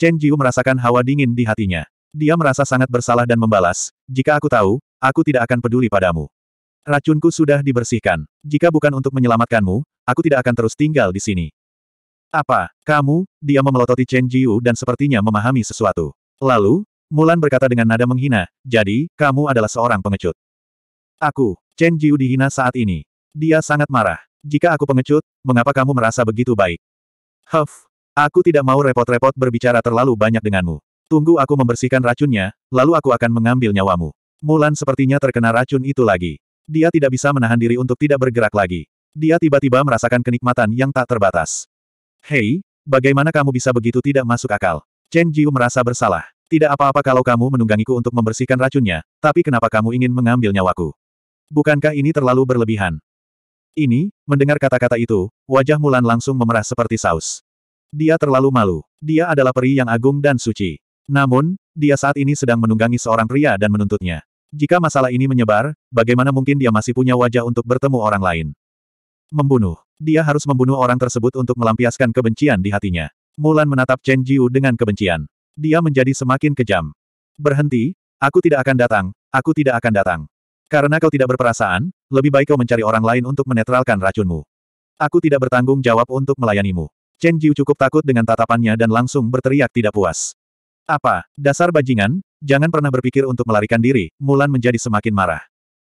Chen Jiu merasakan hawa dingin di hatinya. Dia merasa sangat bersalah dan membalas, jika aku tahu, aku tidak akan peduli padamu. Racunku sudah dibersihkan. Jika bukan untuk menyelamatkanmu, aku tidak akan terus tinggal di sini. Apa, kamu, dia memelototi Chen Jiu dan sepertinya memahami sesuatu. Lalu, Mulan berkata dengan nada menghina, jadi, kamu adalah seorang pengecut. Aku, Chen Jiu dihina saat ini. Dia sangat marah. Jika aku pengecut, mengapa kamu merasa begitu baik? Huff, aku tidak mau repot-repot berbicara terlalu banyak denganmu. Tunggu aku membersihkan racunnya, lalu aku akan mengambil nyawamu. Mulan sepertinya terkena racun itu lagi. Dia tidak bisa menahan diri untuk tidak bergerak lagi. Dia tiba-tiba merasakan kenikmatan yang tak terbatas. Hei, bagaimana kamu bisa begitu tidak masuk akal? Chen Jiu merasa bersalah. Tidak apa-apa kalau kamu menunggangiku untuk membersihkan racunnya, tapi kenapa kamu ingin mengambil nyawaku? Bukankah ini terlalu berlebihan? ini, mendengar kata-kata itu, wajah Mulan langsung memerah seperti saus. Dia terlalu malu. Dia adalah peri yang agung dan suci. Namun, dia saat ini sedang menunggangi seorang pria dan menuntutnya. Jika masalah ini menyebar, bagaimana mungkin dia masih punya wajah untuk bertemu orang lain? Membunuh. Dia harus membunuh orang tersebut untuk melampiaskan kebencian di hatinya. Mulan menatap Chen Jiu dengan kebencian. Dia menjadi semakin kejam. Berhenti, aku tidak akan datang, aku tidak akan datang. Karena kau tidak berperasaan, lebih baik kau mencari orang lain untuk menetralkan racunmu. Aku tidak bertanggung jawab untuk melayanimu. Chen Jiu cukup takut dengan tatapannya dan langsung berteriak tidak puas. Apa, dasar bajingan, jangan pernah berpikir untuk melarikan diri, Mulan menjadi semakin marah.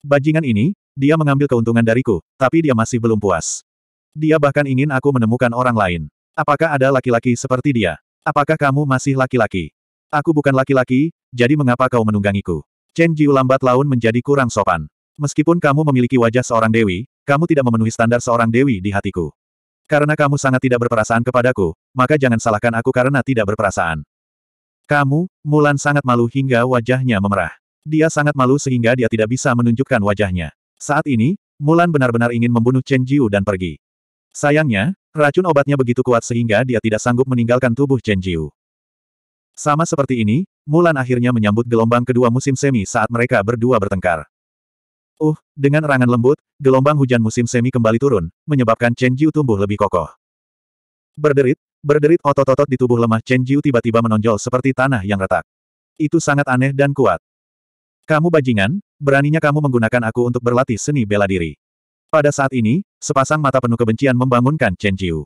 Bajingan ini, dia mengambil keuntungan dariku, tapi dia masih belum puas. Dia bahkan ingin aku menemukan orang lain. Apakah ada laki-laki seperti dia? Apakah kamu masih laki-laki? Aku bukan laki-laki, jadi mengapa kau menunggangiku? Chen Jiu lambat laun menjadi kurang sopan. Meskipun kamu memiliki wajah seorang dewi, kamu tidak memenuhi standar seorang dewi di hatiku. Karena kamu sangat tidak berperasaan kepadaku, maka jangan salahkan aku karena tidak berperasaan. Kamu, Mulan sangat malu hingga wajahnya memerah. Dia sangat malu sehingga dia tidak bisa menunjukkan wajahnya. Saat ini, Mulan benar-benar ingin membunuh Chen Jiu dan pergi. Sayangnya, racun obatnya begitu kuat sehingga dia tidak sanggup meninggalkan tubuh Chen Jiu. Sama seperti ini, Mulan akhirnya menyambut gelombang kedua musim semi saat mereka berdua bertengkar. Uh, dengan erangan lembut, gelombang hujan musim semi kembali turun, menyebabkan Chen Jiu tumbuh lebih kokoh. Berderit, berderit otot-otot di tubuh lemah Chen Jiu tiba-tiba menonjol seperti tanah yang retak. Itu sangat aneh dan kuat. Kamu bajingan, beraninya kamu menggunakan aku untuk berlatih seni bela diri. Pada saat ini, sepasang mata penuh kebencian membangunkan Chen Jiu.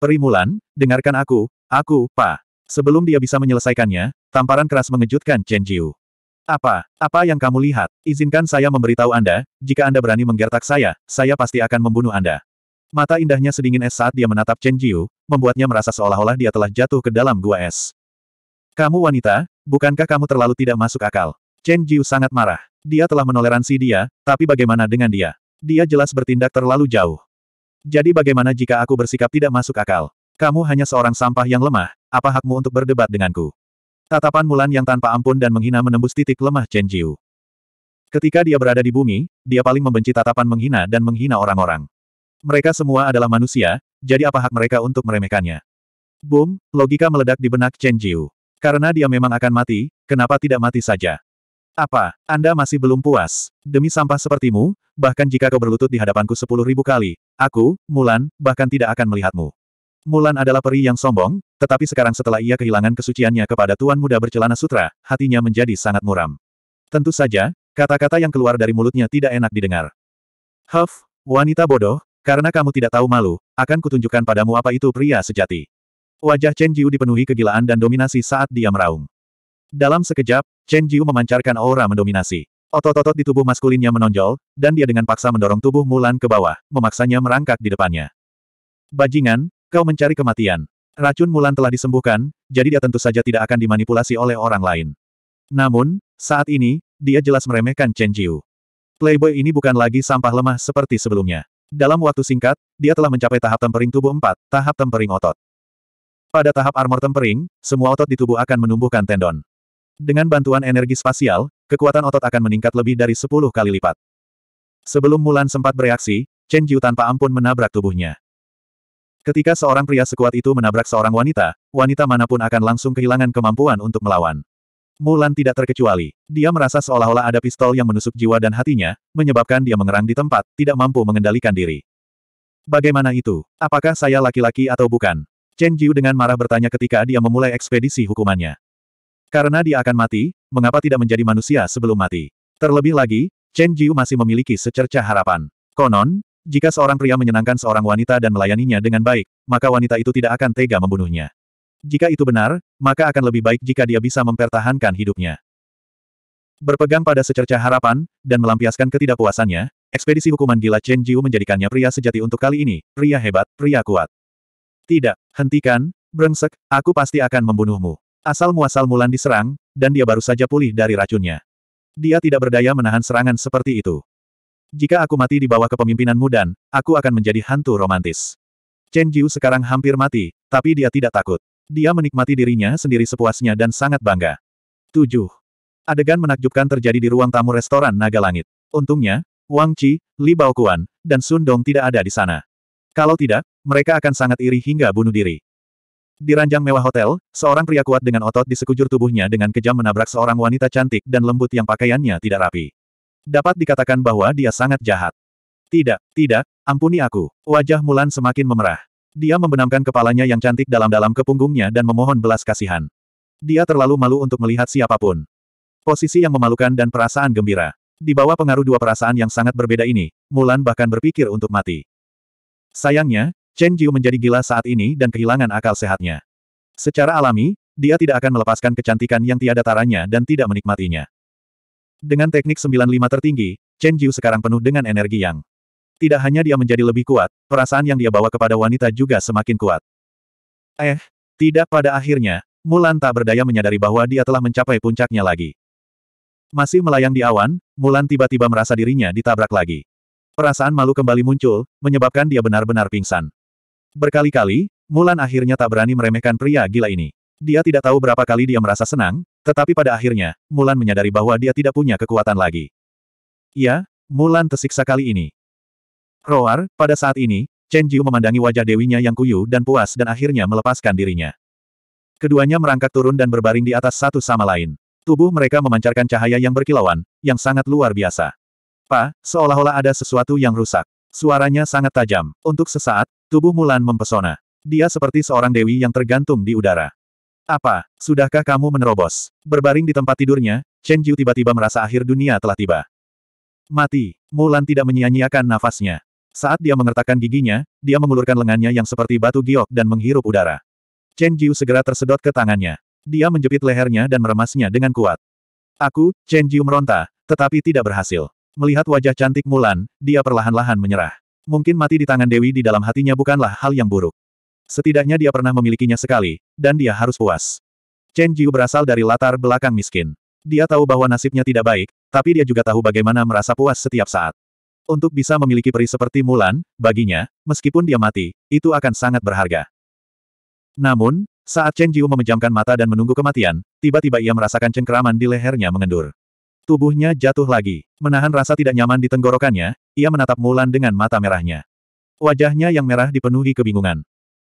Perimulan, dengarkan aku, aku, Pak. Sebelum dia bisa menyelesaikannya, tamparan keras mengejutkan Chen Jiu. Apa? Apa yang kamu lihat? Izinkan saya memberitahu Anda, jika Anda berani menggertak saya, saya pasti akan membunuh Anda. Mata indahnya sedingin es saat dia menatap Chen Jiu, membuatnya merasa seolah-olah dia telah jatuh ke dalam gua es. Kamu wanita, bukankah kamu terlalu tidak masuk akal? Chen Jiu sangat marah. Dia telah menoleransi dia, tapi bagaimana dengan dia? Dia jelas bertindak terlalu jauh. Jadi bagaimana jika aku bersikap tidak masuk akal? Kamu hanya seorang sampah yang lemah, apa hakmu untuk berdebat denganku? Tatapan Mulan yang tanpa ampun dan menghina menembus titik lemah Chen Jiu. Ketika dia berada di bumi, dia paling membenci tatapan menghina dan menghina orang-orang. Mereka semua adalah manusia, jadi apa hak mereka untuk meremehkannya? Boom, logika meledak di benak Chen Jiu. Karena dia memang akan mati, kenapa tidak mati saja? Apa, Anda masih belum puas? Demi sampah sepertimu, bahkan jika kau berlutut di hadapanku sepuluh ribu kali, aku, Mulan, bahkan tidak akan melihatmu. Mulan adalah peri yang sombong, tetapi sekarang setelah ia kehilangan kesuciannya kepada Tuan Muda bercelana sutra, hatinya menjadi sangat muram. Tentu saja, kata-kata yang keluar dari mulutnya tidak enak didengar. Huff, wanita bodoh, karena kamu tidak tahu malu, akan kutunjukkan padamu apa itu pria sejati. Wajah Chen Jiu dipenuhi kegilaan dan dominasi saat dia meraung. Dalam sekejap, Chen Jiu memancarkan aura mendominasi. Otot-otot di tubuh maskulinnya menonjol, dan dia dengan paksa mendorong tubuh Mulan ke bawah, memaksanya merangkak di depannya. Bajingan, Kau mencari kematian. Racun Mulan telah disembuhkan, jadi dia tentu saja tidak akan dimanipulasi oleh orang lain. Namun, saat ini, dia jelas meremehkan Chen Jiu. Playboy ini bukan lagi sampah lemah seperti sebelumnya. Dalam waktu singkat, dia telah mencapai tahap tempering tubuh 4, tahap tempering otot. Pada tahap armor tempering, semua otot di tubuh akan menumbuhkan tendon. Dengan bantuan energi spasial, kekuatan otot akan meningkat lebih dari 10 kali lipat. Sebelum Mulan sempat bereaksi, Chen Jiu tanpa ampun menabrak tubuhnya. Ketika seorang pria sekuat itu menabrak seorang wanita, wanita manapun akan langsung kehilangan kemampuan untuk melawan. Mulan tidak terkecuali. Dia merasa seolah-olah ada pistol yang menusuk jiwa dan hatinya, menyebabkan dia mengerang di tempat, tidak mampu mengendalikan diri. Bagaimana itu? Apakah saya laki-laki atau bukan? Chen Jiu dengan marah bertanya ketika dia memulai ekspedisi hukumannya. Karena dia akan mati, mengapa tidak menjadi manusia sebelum mati? Terlebih lagi, Chen Jiu masih memiliki secerca harapan. Konon, jika seorang pria menyenangkan seorang wanita dan melayaninya dengan baik, maka wanita itu tidak akan tega membunuhnya. Jika itu benar, maka akan lebih baik jika dia bisa mempertahankan hidupnya. Berpegang pada secerca harapan, dan melampiaskan ketidakpuasannya, ekspedisi hukuman gila Chen Jiu menjadikannya pria sejati untuk kali ini, pria hebat, pria kuat. Tidak, hentikan, brengsek, aku pasti akan membunuhmu. Asal-muasal Mulan diserang, dan dia baru saja pulih dari racunnya. Dia tidak berdaya menahan serangan seperti itu. Jika aku mati di bawah kepemimpinanmu dan, aku akan menjadi hantu romantis. Chen Jiu sekarang hampir mati, tapi dia tidak takut. Dia menikmati dirinya sendiri sepuasnya dan sangat bangga. 7. Adegan menakjubkan terjadi di ruang tamu restoran Naga Langit. Untungnya, Wang Qi, Li Baokuan, dan Sun Dong tidak ada di sana. Kalau tidak, mereka akan sangat iri hingga bunuh diri. Di ranjang mewah hotel, seorang pria kuat dengan otot di sekujur tubuhnya dengan kejam menabrak seorang wanita cantik dan lembut yang pakaiannya tidak rapi. Dapat dikatakan bahwa dia sangat jahat. Tidak, tidak, ampuni aku. Wajah Mulan semakin memerah. Dia membenamkan kepalanya yang cantik dalam-dalam ke punggungnya dan memohon belas kasihan. Dia terlalu malu untuk melihat siapapun. Posisi yang memalukan dan perasaan gembira. Di bawah pengaruh dua perasaan yang sangat berbeda ini, Mulan bahkan berpikir untuk mati. Sayangnya, Chen Jiu menjadi gila saat ini dan kehilangan akal sehatnya. Secara alami, dia tidak akan melepaskan kecantikan yang tiada taranya dan tidak menikmatinya. Dengan teknik 95 tertinggi, Chen Jiu sekarang penuh dengan energi yang. Tidak hanya dia menjadi lebih kuat, perasaan yang dia bawa kepada wanita juga semakin kuat. Eh, tidak pada akhirnya, Mulan tak berdaya menyadari bahwa dia telah mencapai puncaknya lagi. Masih melayang di awan, Mulan tiba-tiba merasa dirinya ditabrak lagi. Perasaan malu kembali muncul, menyebabkan dia benar-benar pingsan. Berkali-kali, Mulan akhirnya tak berani meremehkan pria gila ini. Dia tidak tahu berapa kali dia merasa senang, tetapi pada akhirnya, Mulan menyadari bahwa dia tidak punya kekuatan lagi. Ya, Mulan tersiksa kali ini. Roar, pada saat ini, Chen Jiu memandangi wajah dewinya yang kuyu dan puas dan akhirnya melepaskan dirinya. Keduanya merangkak turun dan berbaring di atas satu sama lain. Tubuh mereka memancarkan cahaya yang berkilauan, yang sangat luar biasa. Pa, seolah-olah ada sesuatu yang rusak. Suaranya sangat tajam. Untuk sesaat, tubuh Mulan mempesona. Dia seperti seorang dewi yang tergantung di udara. Apa, sudahkah kamu menerobos? Berbaring di tempat tidurnya, Chen Jiu tiba-tiba merasa akhir dunia telah tiba. Mati, Mulan tidak menyia-nyiakan nafasnya. Saat dia mengertakkan giginya, dia mengulurkan lengannya yang seperti batu giok dan menghirup udara. Chen Jiu segera tersedot ke tangannya. Dia menjepit lehernya dan meremasnya dengan kuat. Aku, Chen Jiu meronta, tetapi tidak berhasil. Melihat wajah cantik Mulan, dia perlahan-lahan menyerah. Mungkin mati di tangan Dewi di dalam hatinya bukanlah hal yang buruk. Setidaknya dia pernah memilikinya sekali, dan dia harus puas. Chen Jiu berasal dari latar belakang miskin. Dia tahu bahwa nasibnya tidak baik, tapi dia juga tahu bagaimana merasa puas setiap saat. Untuk bisa memiliki peri seperti Mulan, baginya, meskipun dia mati, itu akan sangat berharga. Namun, saat Chen Jiu memejamkan mata dan menunggu kematian, tiba-tiba ia merasakan cengkeraman di lehernya mengendur. Tubuhnya jatuh lagi. Menahan rasa tidak nyaman di tenggorokannya, ia menatap Mulan dengan mata merahnya. Wajahnya yang merah dipenuhi kebingungan.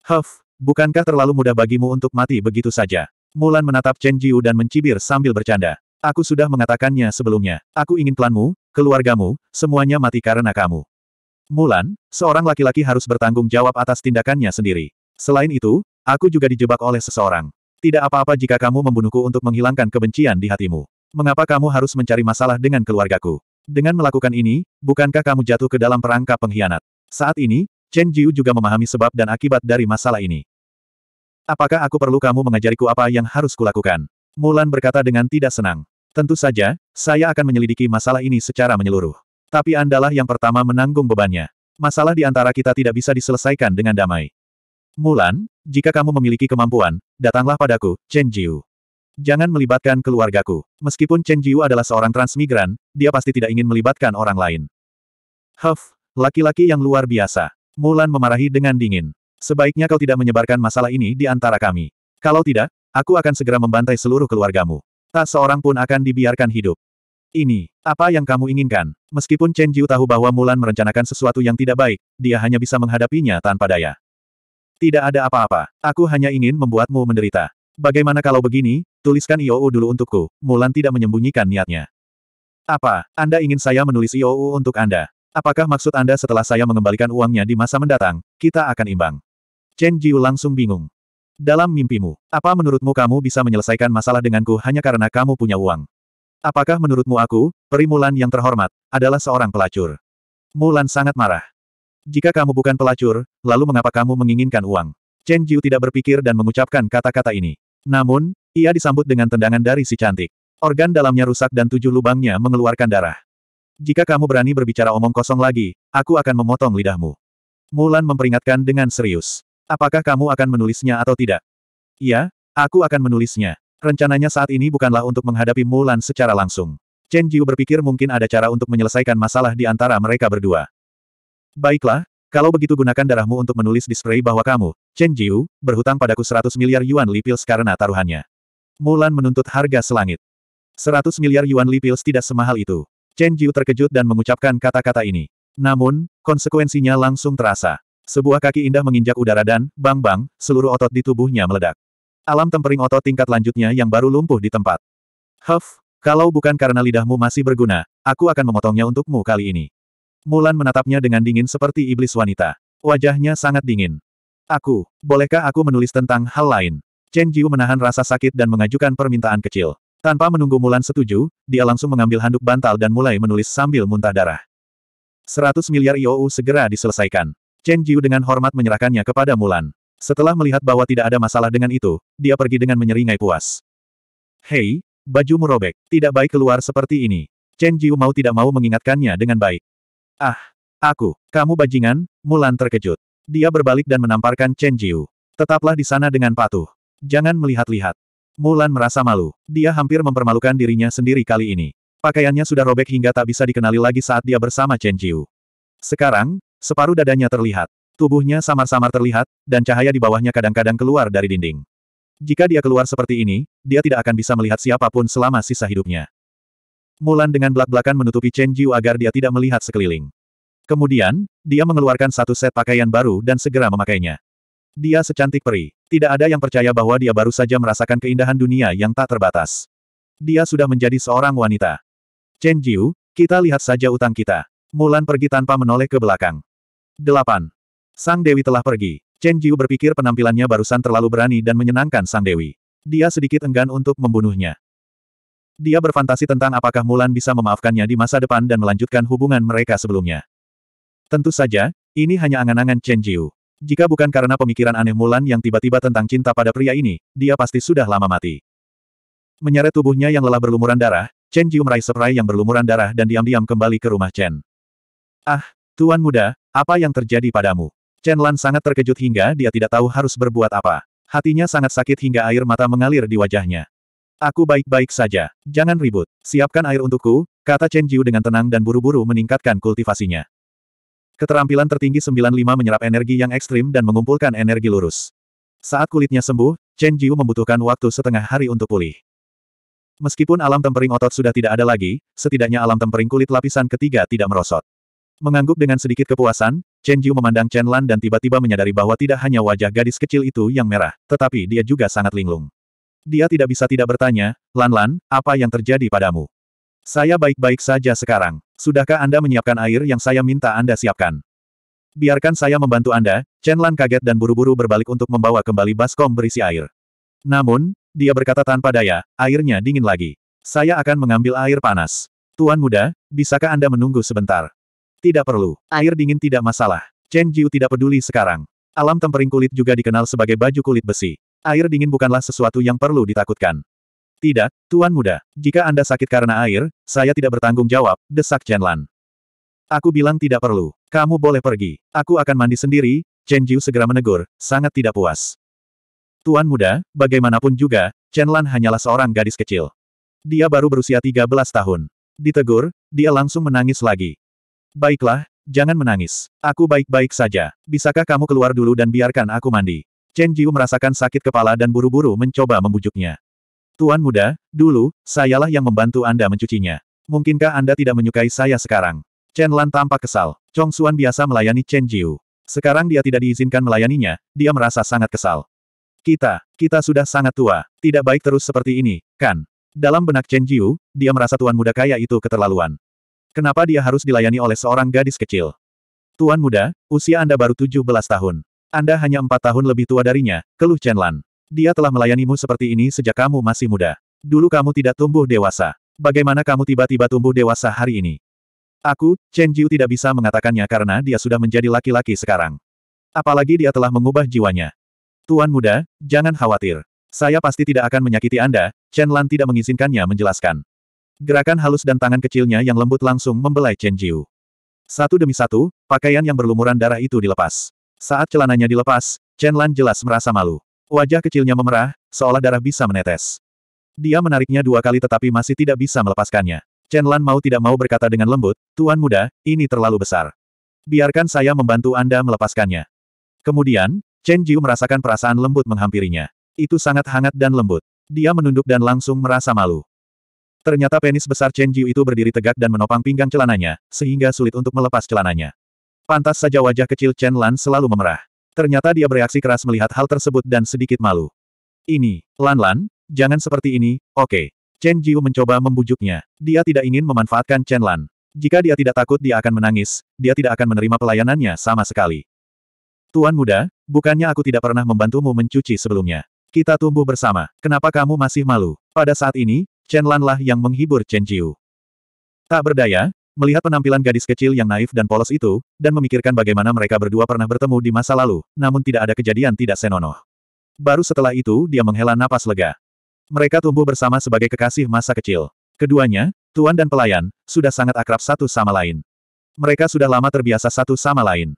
Huff, bukankah terlalu mudah bagimu untuk mati begitu saja? Mulan menatap Chen Jiu dan mencibir sambil bercanda. Aku sudah mengatakannya sebelumnya. Aku ingin klanmu, keluargamu, semuanya mati karena kamu. Mulan, seorang laki-laki harus bertanggung jawab atas tindakannya sendiri. Selain itu, aku juga dijebak oleh seseorang. Tidak apa-apa jika kamu membunuhku untuk menghilangkan kebencian di hatimu. Mengapa kamu harus mencari masalah dengan keluargaku? Dengan melakukan ini, bukankah kamu jatuh ke dalam perangkap pengkhianat? Saat ini, Chen Jiu juga memahami sebab dan akibat dari masalah ini. Apakah aku perlu kamu mengajariku apa yang harus kulakukan? Mulan berkata dengan tidak senang. Tentu saja, saya akan menyelidiki masalah ini secara menyeluruh. Tapi andalah yang pertama menanggung bebannya. Masalah di antara kita tidak bisa diselesaikan dengan damai. Mulan, jika kamu memiliki kemampuan, datanglah padaku, Chen Jiu. Jangan melibatkan keluargaku. Meskipun Chen Jiu adalah seorang transmigran, dia pasti tidak ingin melibatkan orang lain. Huff, laki-laki yang luar biasa. Mulan memarahi dengan dingin. Sebaiknya kau tidak menyebarkan masalah ini di antara kami. Kalau tidak, aku akan segera membantai seluruh keluargamu. Tak seorang pun akan dibiarkan hidup. Ini, apa yang kamu inginkan? Meskipun Chen Jiu tahu bahwa Mulan merencanakan sesuatu yang tidak baik, dia hanya bisa menghadapinya tanpa daya. Tidak ada apa-apa. Aku hanya ingin membuatmu menderita. Bagaimana kalau begini, tuliskan IOU dulu untukku. Mulan tidak menyembunyikan niatnya. Apa, Anda ingin saya menulis IOU untuk Anda? Apakah maksud Anda setelah saya mengembalikan uangnya di masa mendatang, kita akan imbang? Chen Jiu langsung bingung. Dalam mimpimu, apa menurutmu kamu bisa menyelesaikan masalah denganku hanya karena kamu punya uang? Apakah menurutmu aku, perimulan yang terhormat, adalah seorang pelacur? Mulan sangat marah. Jika kamu bukan pelacur, lalu mengapa kamu menginginkan uang? Chen Jiu tidak berpikir dan mengucapkan kata-kata ini. Namun, ia disambut dengan tendangan dari si cantik. Organ dalamnya rusak dan tujuh lubangnya mengeluarkan darah. Jika kamu berani berbicara omong kosong lagi, aku akan memotong lidahmu. Mulan memperingatkan dengan serius. Apakah kamu akan menulisnya atau tidak? Iya, aku akan menulisnya. Rencananya saat ini bukanlah untuk menghadapi Mulan secara langsung. Chen Jiu berpikir mungkin ada cara untuk menyelesaikan masalah di antara mereka berdua. Baiklah, kalau begitu gunakan darahmu untuk menulis di spray bahwa kamu, Chen Jiu, berhutang padaku 100 miliar yuan lipils karena taruhannya. Mulan menuntut harga selangit. 100 miliar yuan lipils tidak semahal itu. Chen Jiu terkejut dan mengucapkan kata-kata ini. Namun, konsekuensinya langsung terasa. Sebuah kaki indah menginjak udara dan, bang-bang, seluruh otot di tubuhnya meledak. Alam tempering otot tingkat lanjutnya yang baru lumpuh di tempat. Huff, kalau bukan karena lidahmu masih berguna, aku akan memotongnya untukmu kali ini. Mulan menatapnya dengan dingin seperti iblis wanita. Wajahnya sangat dingin. Aku, bolehkah aku menulis tentang hal lain? Chen Jiu menahan rasa sakit dan mengajukan permintaan kecil. Tanpa menunggu Mulan setuju, dia langsung mengambil handuk bantal dan mulai menulis sambil muntah darah. 100 miliar IOU segera diselesaikan. Chen Jiu dengan hormat menyerahkannya kepada Mulan. Setelah melihat bahwa tidak ada masalah dengan itu, dia pergi dengan menyeringai puas. Hei, bajumu robek, tidak baik keluar seperti ini. Chen Jiu mau tidak mau mengingatkannya dengan baik. Ah, aku, kamu bajingan, Mulan terkejut. Dia berbalik dan menamparkan Chen Jiu. Tetaplah di sana dengan patuh. Jangan melihat-lihat. Mulan merasa malu. Dia hampir mempermalukan dirinya sendiri kali ini. Pakaiannya sudah robek hingga tak bisa dikenali lagi saat dia bersama Chen Jiu. Sekarang, separuh dadanya terlihat. Tubuhnya samar-samar terlihat, dan cahaya di bawahnya kadang-kadang keluar dari dinding. Jika dia keluar seperti ini, dia tidak akan bisa melihat siapapun selama sisa hidupnya. Mulan dengan belak-belakan menutupi Chen Jiu agar dia tidak melihat sekeliling. Kemudian, dia mengeluarkan satu set pakaian baru dan segera memakainya. Dia secantik peri. Tidak ada yang percaya bahwa dia baru saja merasakan keindahan dunia yang tak terbatas. Dia sudah menjadi seorang wanita. Chen Jiu, kita lihat saja utang kita. Mulan pergi tanpa menoleh ke belakang. 8. Sang Dewi telah pergi. Chen Jiu berpikir penampilannya barusan terlalu berani dan menyenangkan Sang Dewi. Dia sedikit enggan untuk membunuhnya. Dia berfantasi tentang apakah Mulan bisa memaafkannya di masa depan dan melanjutkan hubungan mereka sebelumnya. Tentu saja, ini hanya angan-angan Chen Jiu. Jika bukan karena pemikiran aneh Mulan yang tiba-tiba tentang cinta pada pria ini, dia pasti sudah lama mati. Menyeret tubuhnya yang lelah berlumuran darah, Chen Jiu meraih serai yang berlumuran darah dan diam-diam kembali ke rumah Chen. Ah, Tuan muda, apa yang terjadi padamu? Chen Lan sangat terkejut hingga dia tidak tahu harus berbuat apa. Hatinya sangat sakit hingga air mata mengalir di wajahnya. Aku baik-baik saja. Jangan ribut. Siapkan air untukku, kata Chen Jiu dengan tenang dan buru-buru meningkatkan kultivasinya. Keterampilan tertinggi 95 menyerap energi yang ekstrim dan mengumpulkan energi lurus. Saat kulitnya sembuh, Chen Jiu membutuhkan waktu setengah hari untuk pulih. Meskipun alam tempering otot sudah tidak ada lagi, setidaknya alam tempering kulit lapisan ketiga tidak merosot. Mengangguk dengan sedikit kepuasan, Chen Jiu memandang Chen Lan dan tiba-tiba menyadari bahwa tidak hanya wajah gadis kecil itu yang merah, tetapi dia juga sangat linglung. Dia tidak bisa tidak bertanya, Lan Lan, apa yang terjadi padamu? Saya baik-baik saja sekarang. Sudahkah Anda menyiapkan air yang saya minta Anda siapkan? Biarkan saya membantu Anda, Chen Lan kaget dan buru-buru berbalik untuk membawa kembali baskom berisi air. Namun, dia berkata tanpa daya, airnya dingin lagi. Saya akan mengambil air panas. Tuan muda, bisakah Anda menunggu sebentar? Tidak perlu, air dingin tidak masalah. Chen Jiu tidak peduli sekarang. Alam tempering kulit juga dikenal sebagai baju kulit besi. Air dingin bukanlah sesuatu yang perlu ditakutkan. Tidak, Tuan Muda. Jika Anda sakit karena air, saya tidak bertanggung jawab, desak Chen Lan. Aku bilang tidak perlu. Kamu boleh pergi. Aku akan mandi sendiri, Chen Jiu segera menegur, sangat tidak puas. Tuan Muda, bagaimanapun juga, Chen Lan hanyalah seorang gadis kecil. Dia baru berusia 13 tahun. Ditegur, dia langsung menangis lagi. Baiklah, jangan menangis. Aku baik-baik saja. Bisakah kamu keluar dulu dan biarkan aku mandi? Chen Jiu merasakan sakit kepala dan buru-buru mencoba membujuknya. Tuan muda, dulu, sayalah yang membantu Anda mencucinya. Mungkinkah Anda tidak menyukai saya sekarang? Chen Lan tampak kesal. Chong Xuan biasa melayani Chen Jiu. Sekarang dia tidak diizinkan melayaninya, dia merasa sangat kesal. Kita, kita sudah sangat tua, tidak baik terus seperti ini, kan? Dalam benak Chen Jiu, dia merasa tuan muda kaya itu keterlaluan. Kenapa dia harus dilayani oleh seorang gadis kecil? Tuan muda, usia Anda baru 17 tahun. Anda hanya empat tahun lebih tua darinya, keluh Chen Lan. Dia telah melayanimu seperti ini sejak kamu masih muda. Dulu kamu tidak tumbuh dewasa. Bagaimana kamu tiba-tiba tumbuh dewasa hari ini? Aku, Chen Jiu tidak bisa mengatakannya karena dia sudah menjadi laki-laki sekarang. Apalagi dia telah mengubah jiwanya. Tuan muda, jangan khawatir. Saya pasti tidak akan menyakiti Anda, Chen Lan tidak mengizinkannya menjelaskan. Gerakan halus dan tangan kecilnya yang lembut langsung membelai Chen Jiu. Satu demi satu, pakaian yang berlumuran darah itu dilepas. Saat celananya dilepas, Chen Lan jelas merasa malu. Wajah kecilnya memerah, seolah darah bisa menetes. Dia menariknya dua kali tetapi masih tidak bisa melepaskannya. Chen Lan mau tidak mau berkata dengan lembut, Tuan muda, ini terlalu besar. Biarkan saya membantu Anda melepaskannya. Kemudian, Chen Jiu merasakan perasaan lembut menghampirinya. Itu sangat hangat dan lembut. Dia menunduk dan langsung merasa malu. Ternyata penis besar Chen Jiu itu berdiri tegak dan menopang pinggang celananya, sehingga sulit untuk melepas celananya. Pantas saja wajah kecil Chen Lan selalu memerah. Ternyata dia bereaksi keras melihat hal tersebut dan sedikit malu. Ini, Lan-Lan, jangan seperti ini, oke. Okay. Chen Jiu mencoba membujuknya. Dia tidak ingin memanfaatkan Chen Lan. Jika dia tidak takut dia akan menangis, dia tidak akan menerima pelayanannya sama sekali. Tuan muda, bukannya aku tidak pernah membantumu mencuci sebelumnya. Kita tumbuh bersama, kenapa kamu masih malu? Pada saat ini, Chen Lan lah yang menghibur Chen Jiu. Tak berdaya, Melihat penampilan gadis kecil yang naif dan polos itu, dan memikirkan bagaimana mereka berdua pernah bertemu di masa lalu, namun tidak ada kejadian tidak senonoh. Baru setelah itu dia menghela napas lega. Mereka tumbuh bersama sebagai kekasih masa kecil. Keduanya, tuan dan pelayan, sudah sangat akrab satu sama lain. Mereka sudah lama terbiasa satu sama lain.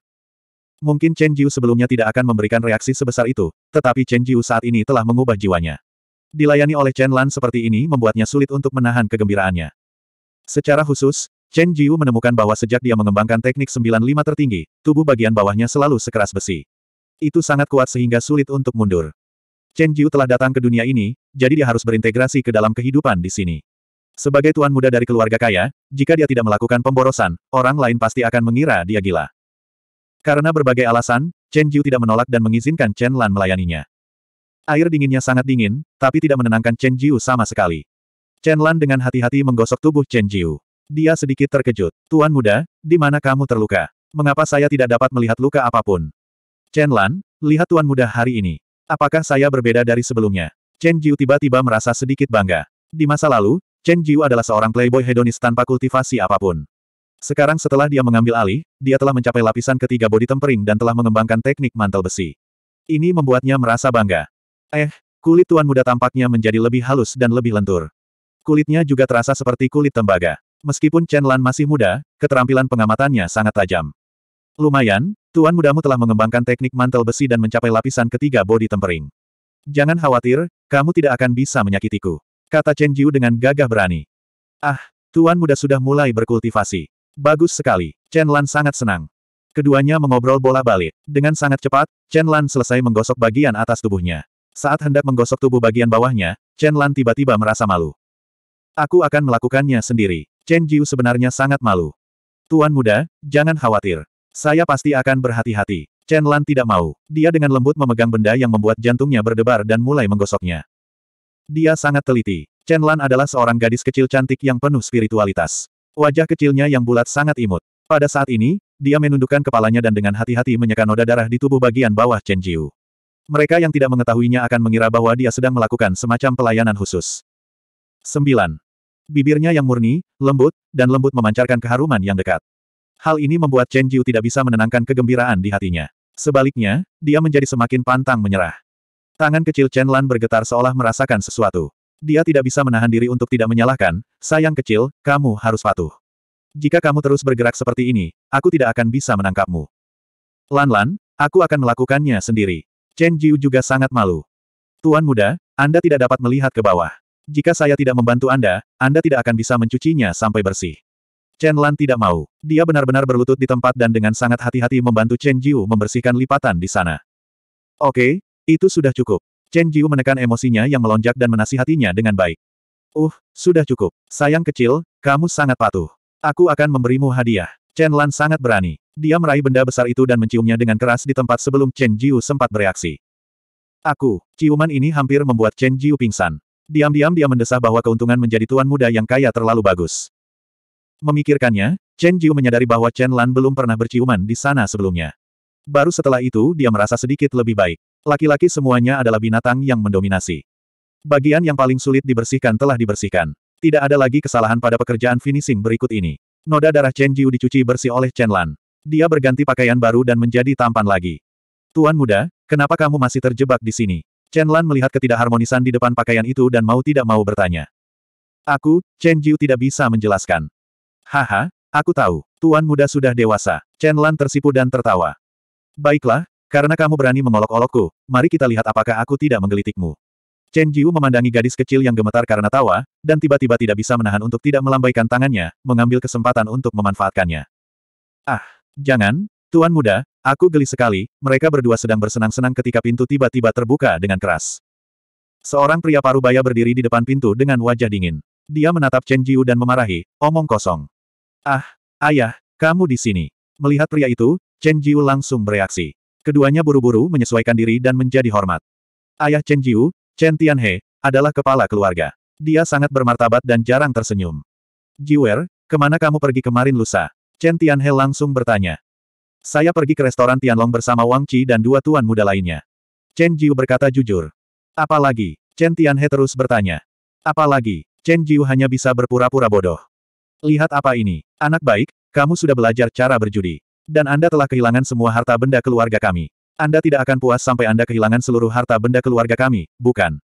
Mungkin Chen Jiu sebelumnya tidak akan memberikan reaksi sebesar itu, tetapi Chen Jiu saat ini telah mengubah jiwanya. Dilayani oleh Chen Lan seperti ini membuatnya sulit untuk menahan kegembiraannya. Secara khusus, Chen Jiu menemukan bahwa sejak dia mengembangkan teknik 95 tertinggi, tubuh bagian bawahnya selalu sekeras besi. Itu sangat kuat sehingga sulit untuk mundur. Chen Jiu telah datang ke dunia ini, jadi dia harus berintegrasi ke dalam kehidupan di sini. Sebagai tuan muda dari keluarga kaya, jika dia tidak melakukan pemborosan, orang lain pasti akan mengira dia gila. Karena berbagai alasan, Chen Jiu tidak menolak dan mengizinkan Chen Lan melayaninya. Air dinginnya sangat dingin, tapi tidak menenangkan Chen Jiu sama sekali. Chen Lan dengan hati-hati menggosok tubuh Chen Jiu. Dia sedikit terkejut. Tuan muda, di mana kamu terluka? Mengapa saya tidak dapat melihat luka apapun? Chen Lan, lihat tuan muda hari ini. Apakah saya berbeda dari sebelumnya? Chen Jiu tiba-tiba merasa sedikit bangga. Di masa lalu, Chen Jiu adalah seorang playboy hedonis tanpa kultivasi apapun. Sekarang setelah dia mengambil alih, dia telah mencapai lapisan ketiga bodi tempering dan telah mengembangkan teknik mantel besi. Ini membuatnya merasa bangga. Eh, kulit tuan muda tampaknya menjadi lebih halus dan lebih lentur. Kulitnya juga terasa seperti kulit tembaga. Meskipun Chen Lan masih muda, keterampilan pengamatannya sangat tajam. Lumayan, tuan mudamu telah mengembangkan teknik mantel besi dan mencapai lapisan ketiga bodi tempering. Jangan khawatir, kamu tidak akan bisa menyakitiku. Kata Chen Jiu dengan gagah berani. Ah, tuan muda sudah mulai berkultivasi. Bagus sekali. Chen Lan sangat senang. Keduanya mengobrol bola balik. Dengan sangat cepat, Chen Lan selesai menggosok bagian atas tubuhnya. Saat hendak menggosok tubuh bagian bawahnya, Chen Lan tiba-tiba merasa malu. Aku akan melakukannya sendiri. Chen Jiu sebenarnya sangat malu. Tuan muda, jangan khawatir. Saya pasti akan berhati-hati. Chen Lan tidak mau. Dia dengan lembut memegang benda yang membuat jantungnya berdebar dan mulai menggosoknya. Dia sangat teliti. Chen Lan adalah seorang gadis kecil cantik yang penuh spiritualitas. Wajah kecilnya yang bulat sangat imut. Pada saat ini, dia menundukkan kepalanya dan dengan hati-hati menyeka noda darah di tubuh bagian bawah Chen Jiu. Mereka yang tidak mengetahuinya akan mengira bahwa dia sedang melakukan semacam pelayanan khusus. 9. Bibirnya yang murni, lembut, dan lembut memancarkan keharuman yang dekat. Hal ini membuat Chen Jiu tidak bisa menenangkan kegembiraan di hatinya. Sebaliknya, dia menjadi semakin pantang menyerah. Tangan kecil Chen Lan bergetar seolah merasakan sesuatu. Dia tidak bisa menahan diri untuk tidak menyalahkan, sayang kecil, kamu harus patuh. Jika kamu terus bergerak seperti ini, aku tidak akan bisa menangkapmu. Lan-lan, aku akan melakukannya sendiri. Chen Jiu juga sangat malu. Tuan muda, Anda tidak dapat melihat ke bawah. Jika saya tidak membantu Anda, Anda tidak akan bisa mencucinya sampai bersih. Chen Lan tidak mau. Dia benar-benar berlutut di tempat dan dengan sangat hati-hati membantu Chen Jiu membersihkan lipatan di sana. Oke, itu sudah cukup. Chen Jiu menekan emosinya yang melonjak dan menasihatinya dengan baik. Uh, sudah cukup. Sayang kecil, kamu sangat patuh. Aku akan memberimu hadiah. Chen Lan sangat berani. Dia meraih benda besar itu dan menciumnya dengan keras di tempat sebelum Chen Jiu sempat bereaksi. Aku, ciuman ini hampir membuat Chen Jiu pingsan. Diam-diam dia mendesah bahwa keuntungan menjadi tuan muda yang kaya terlalu bagus. Memikirkannya, Chen Jiu menyadari bahwa Chen Lan belum pernah berciuman di sana sebelumnya. Baru setelah itu dia merasa sedikit lebih baik. Laki-laki semuanya adalah binatang yang mendominasi. Bagian yang paling sulit dibersihkan telah dibersihkan. Tidak ada lagi kesalahan pada pekerjaan finishing berikut ini. Noda darah Chen Jiu dicuci bersih oleh Chen Lan. Dia berganti pakaian baru dan menjadi tampan lagi. Tuan muda, kenapa kamu masih terjebak di sini? Chen Lan melihat ketidakharmonisan di depan pakaian itu dan mau tidak mau bertanya. Aku, Chen Jiu tidak bisa menjelaskan. Haha, aku tahu, tuan muda sudah dewasa. Chen Lan tersipu dan tertawa. Baiklah, karena kamu berani mengolok-olokku, mari kita lihat apakah aku tidak menggelitikmu. Chen Jiu memandangi gadis kecil yang gemetar karena tawa, dan tiba-tiba tidak bisa menahan untuk tidak melambaikan tangannya, mengambil kesempatan untuk memanfaatkannya. Ah, jangan, tuan muda, Aku geli sekali, mereka berdua sedang bersenang-senang ketika pintu tiba-tiba terbuka dengan keras. Seorang pria paru-baya berdiri di depan pintu dengan wajah dingin. Dia menatap Chen Jiu dan memarahi, omong kosong. Ah, ayah, kamu di sini. Melihat pria itu, Chen Jiu langsung bereaksi. Keduanya buru-buru menyesuaikan diri dan menjadi hormat. Ayah Chen Jiu, Chen Tianhe, adalah kepala keluarga. Dia sangat bermartabat dan jarang tersenyum. Jiwer, kemana kamu pergi kemarin lusa? Chen Tianhe langsung bertanya. Saya pergi ke restoran Tianlong bersama Wang Qi dan dua tuan muda lainnya. Chen Jiu berkata jujur. Apalagi? Chen Tianhe terus bertanya. Apalagi? Chen Jiu hanya bisa berpura-pura bodoh. Lihat apa ini. Anak baik, kamu sudah belajar cara berjudi. Dan Anda telah kehilangan semua harta benda keluarga kami. Anda tidak akan puas sampai Anda kehilangan seluruh harta benda keluarga kami, bukan?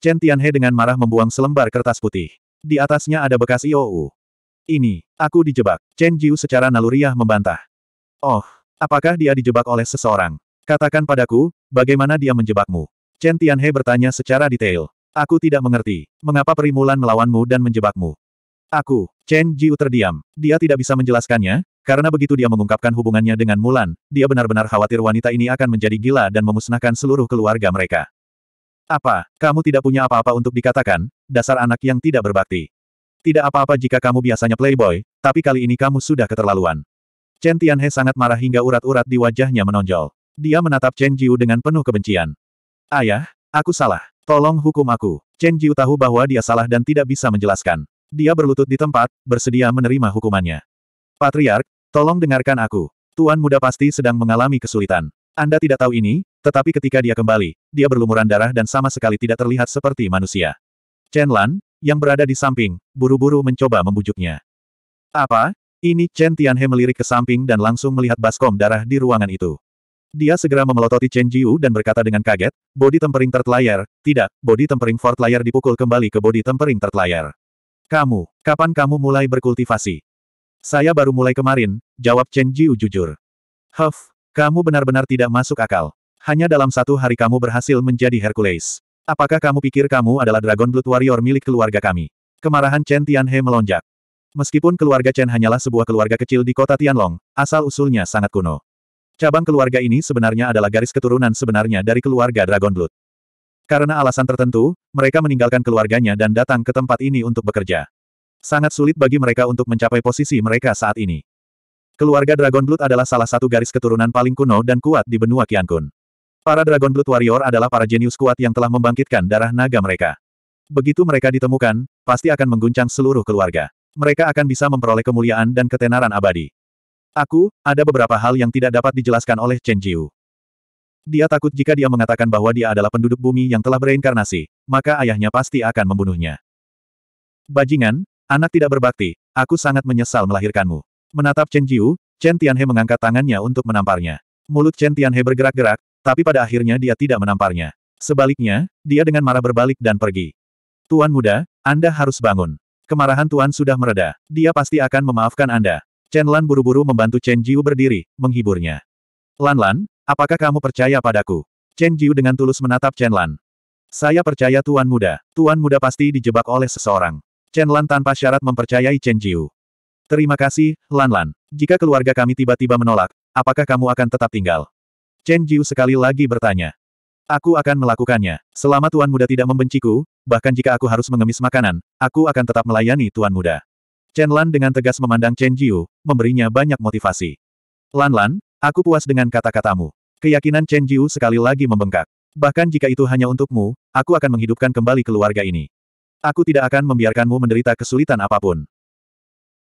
Chen Tianhe dengan marah membuang selembar kertas putih. Di atasnya ada bekas IOU. Ini, aku dijebak. Chen Jiu secara naluriah membantah. Oh, Apakah dia dijebak oleh seseorang? Katakan padaku, bagaimana dia menjebakmu? Chen Tianhe bertanya secara detail. Aku tidak mengerti. Mengapa Perimulan melawanmu dan menjebakmu? Aku, Chen Jiu terdiam. Dia tidak bisa menjelaskannya, karena begitu dia mengungkapkan hubungannya dengan Mulan, dia benar-benar khawatir wanita ini akan menjadi gila dan memusnahkan seluruh keluarga mereka. Apa, kamu tidak punya apa-apa untuk dikatakan, dasar anak yang tidak berbakti. Tidak apa-apa jika kamu biasanya playboy, tapi kali ini kamu sudah keterlaluan. Chen Tianhe sangat marah hingga urat-urat di wajahnya menonjol. Dia menatap Chen Jiu dengan penuh kebencian. Ayah, aku salah. Tolong hukum aku. Chen Jiu tahu bahwa dia salah dan tidak bisa menjelaskan. Dia berlutut di tempat, bersedia menerima hukumannya. Patriark, tolong dengarkan aku. Tuan muda pasti sedang mengalami kesulitan. Anda tidak tahu ini, tetapi ketika dia kembali, dia berlumuran darah dan sama sekali tidak terlihat seperti manusia. Chen Lan, yang berada di samping, buru-buru mencoba membujuknya. Apa? Ini Chen Tianhe melirik ke samping dan langsung melihat baskom darah di ruangan itu. Dia segera memelototi Chen Jiu dan berkata dengan kaget, body tempering third layer, tidak, body tempering fourth layer dipukul kembali ke body tempering third layer. Kamu, kapan kamu mulai berkultivasi? Saya baru mulai kemarin, jawab Chen Jiu jujur. Huff, kamu benar-benar tidak masuk akal. Hanya dalam satu hari kamu berhasil menjadi Hercules. Apakah kamu pikir kamu adalah Dragon Blood Warrior milik keluarga kami? Kemarahan Chen Tianhe melonjak. Meskipun keluarga Chen hanyalah sebuah keluarga kecil di kota Tianlong, asal-usulnya sangat kuno. Cabang keluarga ini sebenarnya adalah garis keturunan sebenarnya dari keluarga Dragon Blood. Karena alasan tertentu, mereka meninggalkan keluarganya dan datang ke tempat ini untuk bekerja. Sangat sulit bagi mereka untuk mencapai posisi mereka saat ini. Keluarga Dragon Blood adalah salah satu garis keturunan paling kuno dan kuat di benua Qiankun. Para Dragon Blood Warrior adalah para jenius kuat yang telah membangkitkan darah naga mereka. Begitu mereka ditemukan, pasti akan mengguncang seluruh keluarga mereka akan bisa memperoleh kemuliaan dan ketenaran abadi. Aku, ada beberapa hal yang tidak dapat dijelaskan oleh Chen Jiu. Dia takut jika dia mengatakan bahwa dia adalah penduduk bumi yang telah bereinkarnasi, maka ayahnya pasti akan membunuhnya. Bajingan, anak tidak berbakti, aku sangat menyesal melahirkanmu. Menatap Chen Jiu, Chen Tianhe mengangkat tangannya untuk menamparnya. Mulut Chen Tianhe bergerak-gerak, tapi pada akhirnya dia tidak menamparnya. Sebaliknya, dia dengan marah berbalik dan pergi. Tuan muda, Anda harus bangun. Kemarahan Tuan sudah mereda. Dia pasti akan memaafkan Anda. Chen Lan buru-buru membantu Chen Jiu berdiri, menghiburnya. Lan Lan, apakah kamu percaya padaku? Chen Jiu dengan tulus menatap Chen Lan. Saya percaya Tuan Muda. Tuan Muda pasti dijebak oleh seseorang. Chen Lan tanpa syarat mempercayai Chen Jiu. Terima kasih, Lan Lan. Jika keluarga kami tiba-tiba menolak, apakah kamu akan tetap tinggal? Chen Jiu sekali lagi bertanya. Aku akan melakukannya. Selama Tuan Muda tidak membenciku, bahkan jika aku harus mengemis makanan, aku akan tetap melayani Tuan Muda. Chen Lan dengan tegas memandang Chen Jiu, memberinya banyak motivasi. Lan Lan, aku puas dengan kata-katamu. Keyakinan Chen Jiu sekali lagi membengkak. Bahkan jika itu hanya untukmu, aku akan menghidupkan kembali keluarga ini. Aku tidak akan membiarkanmu menderita kesulitan apapun.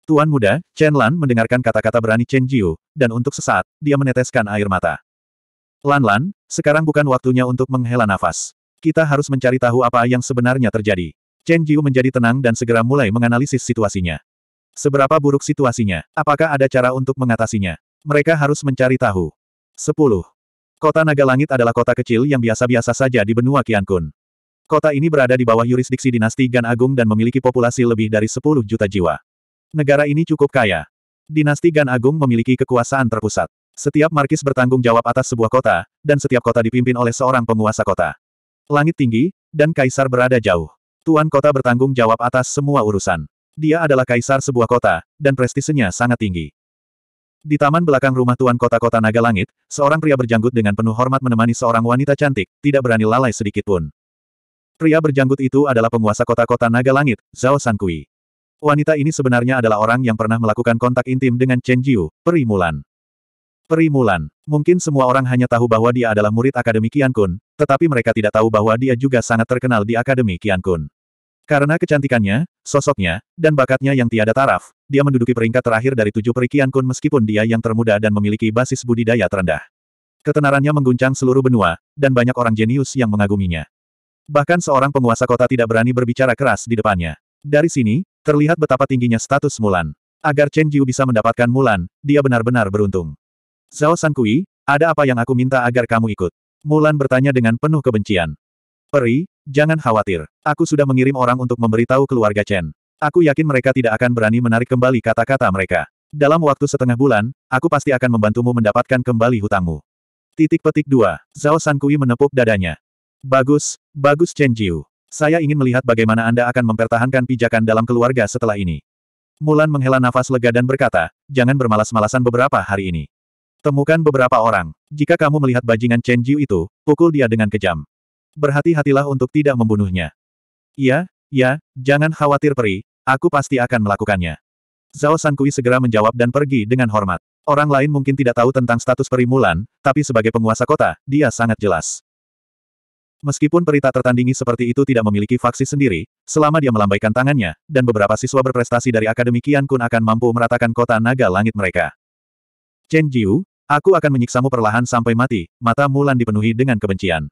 Tuan Muda, Chen Lan mendengarkan kata-kata berani Chen Jiu, dan untuk sesaat, dia meneteskan air mata. Lan-Lan, sekarang bukan waktunya untuk menghela nafas. Kita harus mencari tahu apa yang sebenarnya terjadi. Chen Jiu menjadi tenang dan segera mulai menganalisis situasinya. Seberapa buruk situasinya? Apakah ada cara untuk mengatasinya? Mereka harus mencari tahu. 10. Kota Naga Langit adalah kota kecil yang biasa-biasa saja di benua Qiankun. Kota ini berada di bawah yurisdiksi dinasti Gan Agung dan memiliki populasi lebih dari 10 juta jiwa. Negara ini cukup kaya. Dinasti Gan Agung memiliki kekuasaan terpusat. Setiap markis bertanggung jawab atas sebuah kota, dan setiap kota dipimpin oleh seorang penguasa kota. Langit tinggi, dan kaisar berada jauh. Tuan kota bertanggung jawab atas semua urusan. Dia adalah kaisar sebuah kota, dan prestisenya sangat tinggi. Di taman belakang rumah tuan kota-kota naga langit, seorang pria berjanggut dengan penuh hormat menemani seorang wanita cantik, tidak berani lalai sedikit pun. Pria berjanggut itu adalah penguasa kota-kota naga langit, Zhao Sankui. Wanita ini sebenarnya adalah orang yang pernah melakukan kontak intim dengan Chen Jiu, peri Mulan. Perimulan. Mungkin semua orang hanya tahu bahwa dia adalah murid Akademi Kian Kun, tetapi mereka tidak tahu bahwa dia juga sangat terkenal di Akademi Kian Kun. Karena kecantikannya, sosoknya, dan bakatnya yang tiada taraf, dia menduduki peringkat terakhir dari tujuh peri Kun meskipun dia yang termuda dan memiliki basis budidaya terendah. Ketenarannya mengguncang seluruh benua, dan banyak orang jenius yang mengaguminya. Bahkan seorang penguasa kota tidak berani berbicara keras di depannya. Dari sini, terlihat betapa tingginya status Mulan. Agar Chen Jiu bisa mendapatkan Mulan, dia benar-benar beruntung. Zhao Sankui, ada apa yang aku minta agar kamu ikut? Mulan bertanya dengan penuh kebencian. Peri, jangan khawatir. Aku sudah mengirim orang untuk memberitahu keluarga Chen. Aku yakin mereka tidak akan berani menarik kembali kata-kata mereka. Dalam waktu setengah bulan, aku pasti akan membantumu mendapatkan kembali hutangmu. Titik petik 2. Zhao Sankui menepuk dadanya. Bagus, bagus Chen Jiu. Saya ingin melihat bagaimana Anda akan mempertahankan pijakan dalam keluarga setelah ini. Mulan menghela nafas lega dan berkata, jangan bermalas-malasan beberapa hari ini. Temukan beberapa orang. Jika kamu melihat bajingan Chen Jiu itu, pukul dia dengan kejam. Berhati-hatilah untuk tidak membunuhnya. Iya, ya, jangan khawatir peri, aku pasti akan melakukannya. Zhao Sankui segera menjawab dan pergi dengan hormat. Orang lain mungkin tidak tahu tentang status peri Mulan, tapi sebagai penguasa kota, dia sangat jelas. Meskipun perita tertandingi seperti itu tidak memiliki faksi sendiri, selama dia melambaikan tangannya, dan beberapa siswa berprestasi dari Akademi Kian Kun akan mampu meratakan kota naga langit mereka. Chen Jiu, aku akan menyiksamu perlahan sampai mati, mata Mulan dipenuhi dengan kebencian.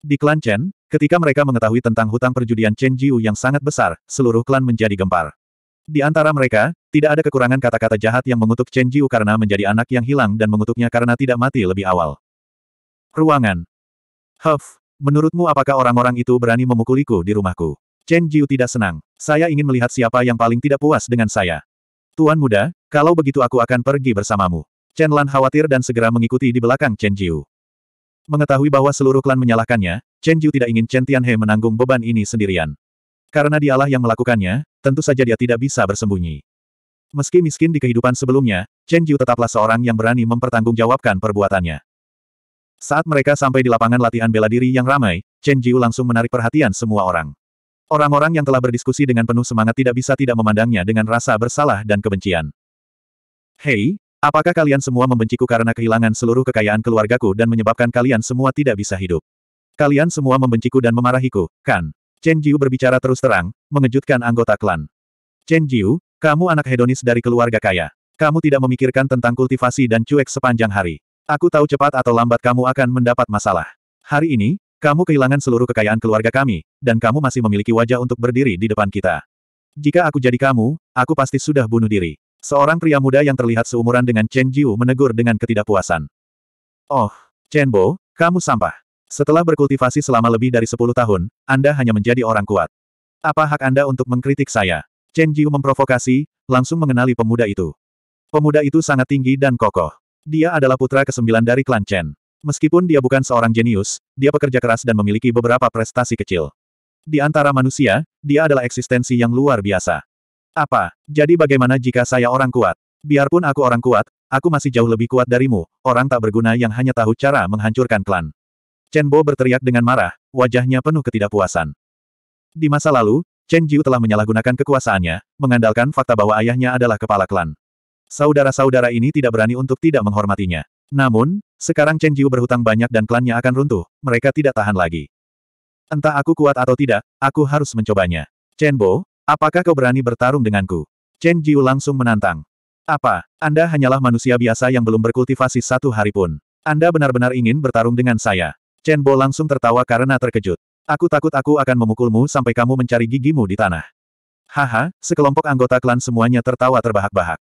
Di klan Chen, ketika mereka mengetahui tentang hutang perjudian Chen Jiu yang sangat besar, seluruh klan menjadi gempar. Di antara mereka, tidak ada kekurangan kata-kata jahat yang mengutuk Chen Jiu karena menjadi anak yang hilang dan mengutuknya karena tidak mati lebih awal. Ruangan. Huff, menurutmu apakah orang-orang itu berani memukuliku di rumahku? Chen Jiu tidak senang. Saya ingin melihat siapa yang paling tidak puas dengan saya. Tuan muda, kalau begitu aku akan pergi bersamamu. Chen Lan khawatir dan segera mengikuti di belakang Chen Jiu. Mengetahui bahwa seluruh klan menyalahkannya, Chen Jiu tidak ingin Chen He menanggung beban ini sendirian. Karena dialah yang melakukannya, tentu saja dia tidak bisa bersembunyi. Meski miskin di kehidupan sebelumnya, Chen Jiu tetaplah seorang yang berani mempertanggungjawabkan perbuatannya. Saat mereka sampai di lapangan latihan bela diri yang ramai, Chen Jiu langsung menarik perhatian semua orang. Orang-orang yang telah berdiskusi dengan penuh semangat tidak bisa tidak memandangnya dengan rasa bersalah dan kebencian. Hei, apakah kalian semua membenciku karena kehilangan seluruh kekayaan keluargaku dan menyebabkan kalian semua tidak bisa hidup? Kalian semua membenciku dan memarahiku, kan? Chen Jiu berbicara terus terang, mengejutkan anggota klan. Chen Jiu, kamu anak hedonis dari keluarga kaya. Kamu tidak memikirkan tentang kultivasi dan cuek sepanjang hari. Aku tahu cepat atau lambat kamu akan mendapat masalah. Hari ini, kamu kehilangan seluruh kekayaan keluarga kami, dan kamu masih memiliki wajah untuk berdiri di depan kita. Jika aku jadi kamu, aku pasti sudah bunuh diri. Seorang pria muda yang terlihat seumuran dengan Chen Jiu menegur dengan ketidakpuasan. Oh, Chen Bo, kamu sampah. Setelah berkultivasi selama lebih dari 10 tahun, Anda hanya menjadi orang kuat. Apa hak Anda untuk mengkritik saya? Chen Jiu memprovokasi, langsung mengenali pemuda itu. Pemuda itu sangat tinggi dan kokoh. Dia adalah putra kesembilan dari klan Chen. Meskipun dia bukan seorang jenius, dia pekerja keras dan memiliki beberapa prestasi kecil. Di antara manusia, dia adalah eksistensi yang luar biasa. Apa? Jadi bagaimana jika saya orang kuat? Biarpun aku orang kuat, aku masih jauh lebih kuat darimu, orang tak berguna yang hanya tahu cara menghancurkan klan. Chen Bo berteriak dengan marah, wajahnya penuh ketidakpuasan. Di masa lalu, Chen Jiu telah menyalahgunakan kekuasaannya, mengandalkan fakta bahwa ayahnya adalah kepala klan. Saudara-saudara ini tidak berani untuk tidak menghormatinya. Namun, sekarang Chen Jiu berhutang banyak dan klannya akan runtuh, mereka tidak tahan lagi. Entah aku kuat atau tidak, aku harus mencobanya. Chen Bo, Apakah kau berani bertarung denganku? Chen Jiu langsung menantang. Apa, Anda hanyalah manusia biasa yang belum berkultivasi satu hari pun. Anda benar-benar ingin bertarung dengan saya. Chen Bo langsung tertawa karena terkejut. Aku takut aku akan memukulmu sampai kamu mencari gigimu di tanah. Haha, sekelompok anggota klan semuanya tertawa terbahak-bahak.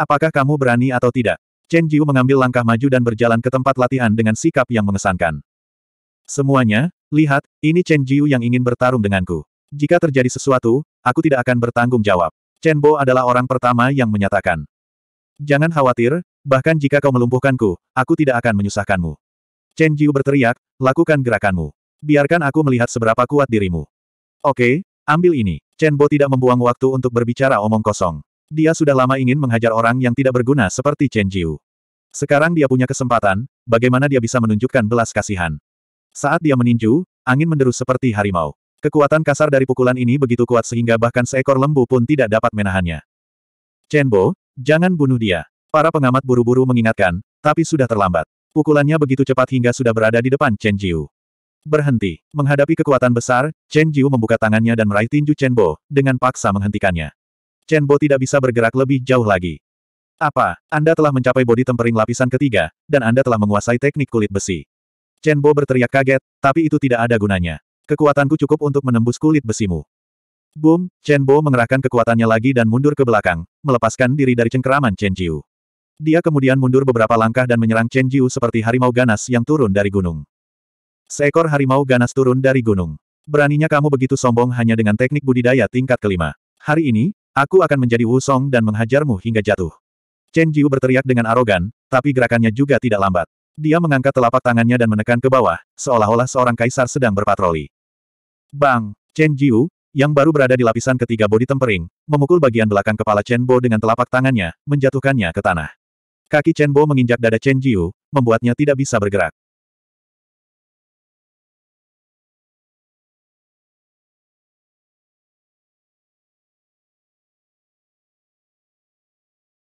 Apakah kamu berani atau tidak? Chen Jiu mengambil langkah maju dan berjalan ke tempat latihan dengan sikap yang mengesankan. Semuanya, lihat, ini Chen Jiu yang ingin bertarung denganku. Jika terjadi sesuatu, aku tidak akan bertanggung jawab. Chen Bo adalah orang pertama yang menyatakan. Jangan khawatir, bahkan jika kau melumpuhkanku, aku tidak akan menyusahkanmu. Chen Jiu berteriak, lakukan gerakanmu. Biarkan aku melihat seberapa kuat dirimu. Oke, ambil ini. Chen Bo tidak membuang waktu untuk berbicara omong kosong. Dia sudah lama ingin menghajar orang yang tidak berguna seperti Chen Jiu. Sekarang dia punya kesempatan, bagaimana dia bisa menunjukkan belas kasihan. Saat dia meninju, angin menderu seperti harimau. Kekuatan kasar dari pukulan ini begitu kuat sehingga bahkan seekor lembu pun tidak dapat menahannya. Chen Bo, jangan bunuh dia. Para pengamat buru-buru mengingatkan, tapi sudah terlambat. Pukulannya begitu cepat hingga sudah berada di depan Chen Jiu. Berhenti. Menghadapi kekuatan besar, Chen Jiu membuka tangannya dan meraih tinju Chen Bo, dengan paksa menghentikannya. Chen Bo tidak bisa bergerak lebih jauh lagi. Apa, Anda telah mencapai bodi tempering lapisan ketiga, dan Anda telah menguasai teknik kulit besi. Chen Bo berteriak kaget, tapi itu tidak ada gunanya. Kekuatanku cukup untuk menembus kulit besimu. Boom, Chen Bo mengerahkan kekuatannya lagi dan mundur ke belakang, melepaskan diri dari cengkeraman Chen Jiu. Dia kemudian mundur beberapa langkah dan menyerang Chen Jiu seperti harimau ganas yang turun dari gunung. Seekor harimau ganas turun dari gunung. Beraninya kamu begitu sombong hanya dengan teknik budidaya tingkat kelima. Hari ini, aku akan menjadi Wusong dan menghajarmu hingga jatuh. Chen Jiu berteriak dengan arogan, tapi gerakannya juga tidak lambat. Dia mengangkat telapak tangannya dan menekan ke bawah, seolah-olah seorang kaisar sedang berpatroli. Bang! Chen Jiu, yang baru berada di lapisan ketiga bodi tempering, memukul bagian belakang kepala Chen Bo dengan telapak tangannya, menjatuhkannya ke tanah. Kaki Chen Bo menginjak dada Chen Jiu, membuatnya tidak bisa bergerak.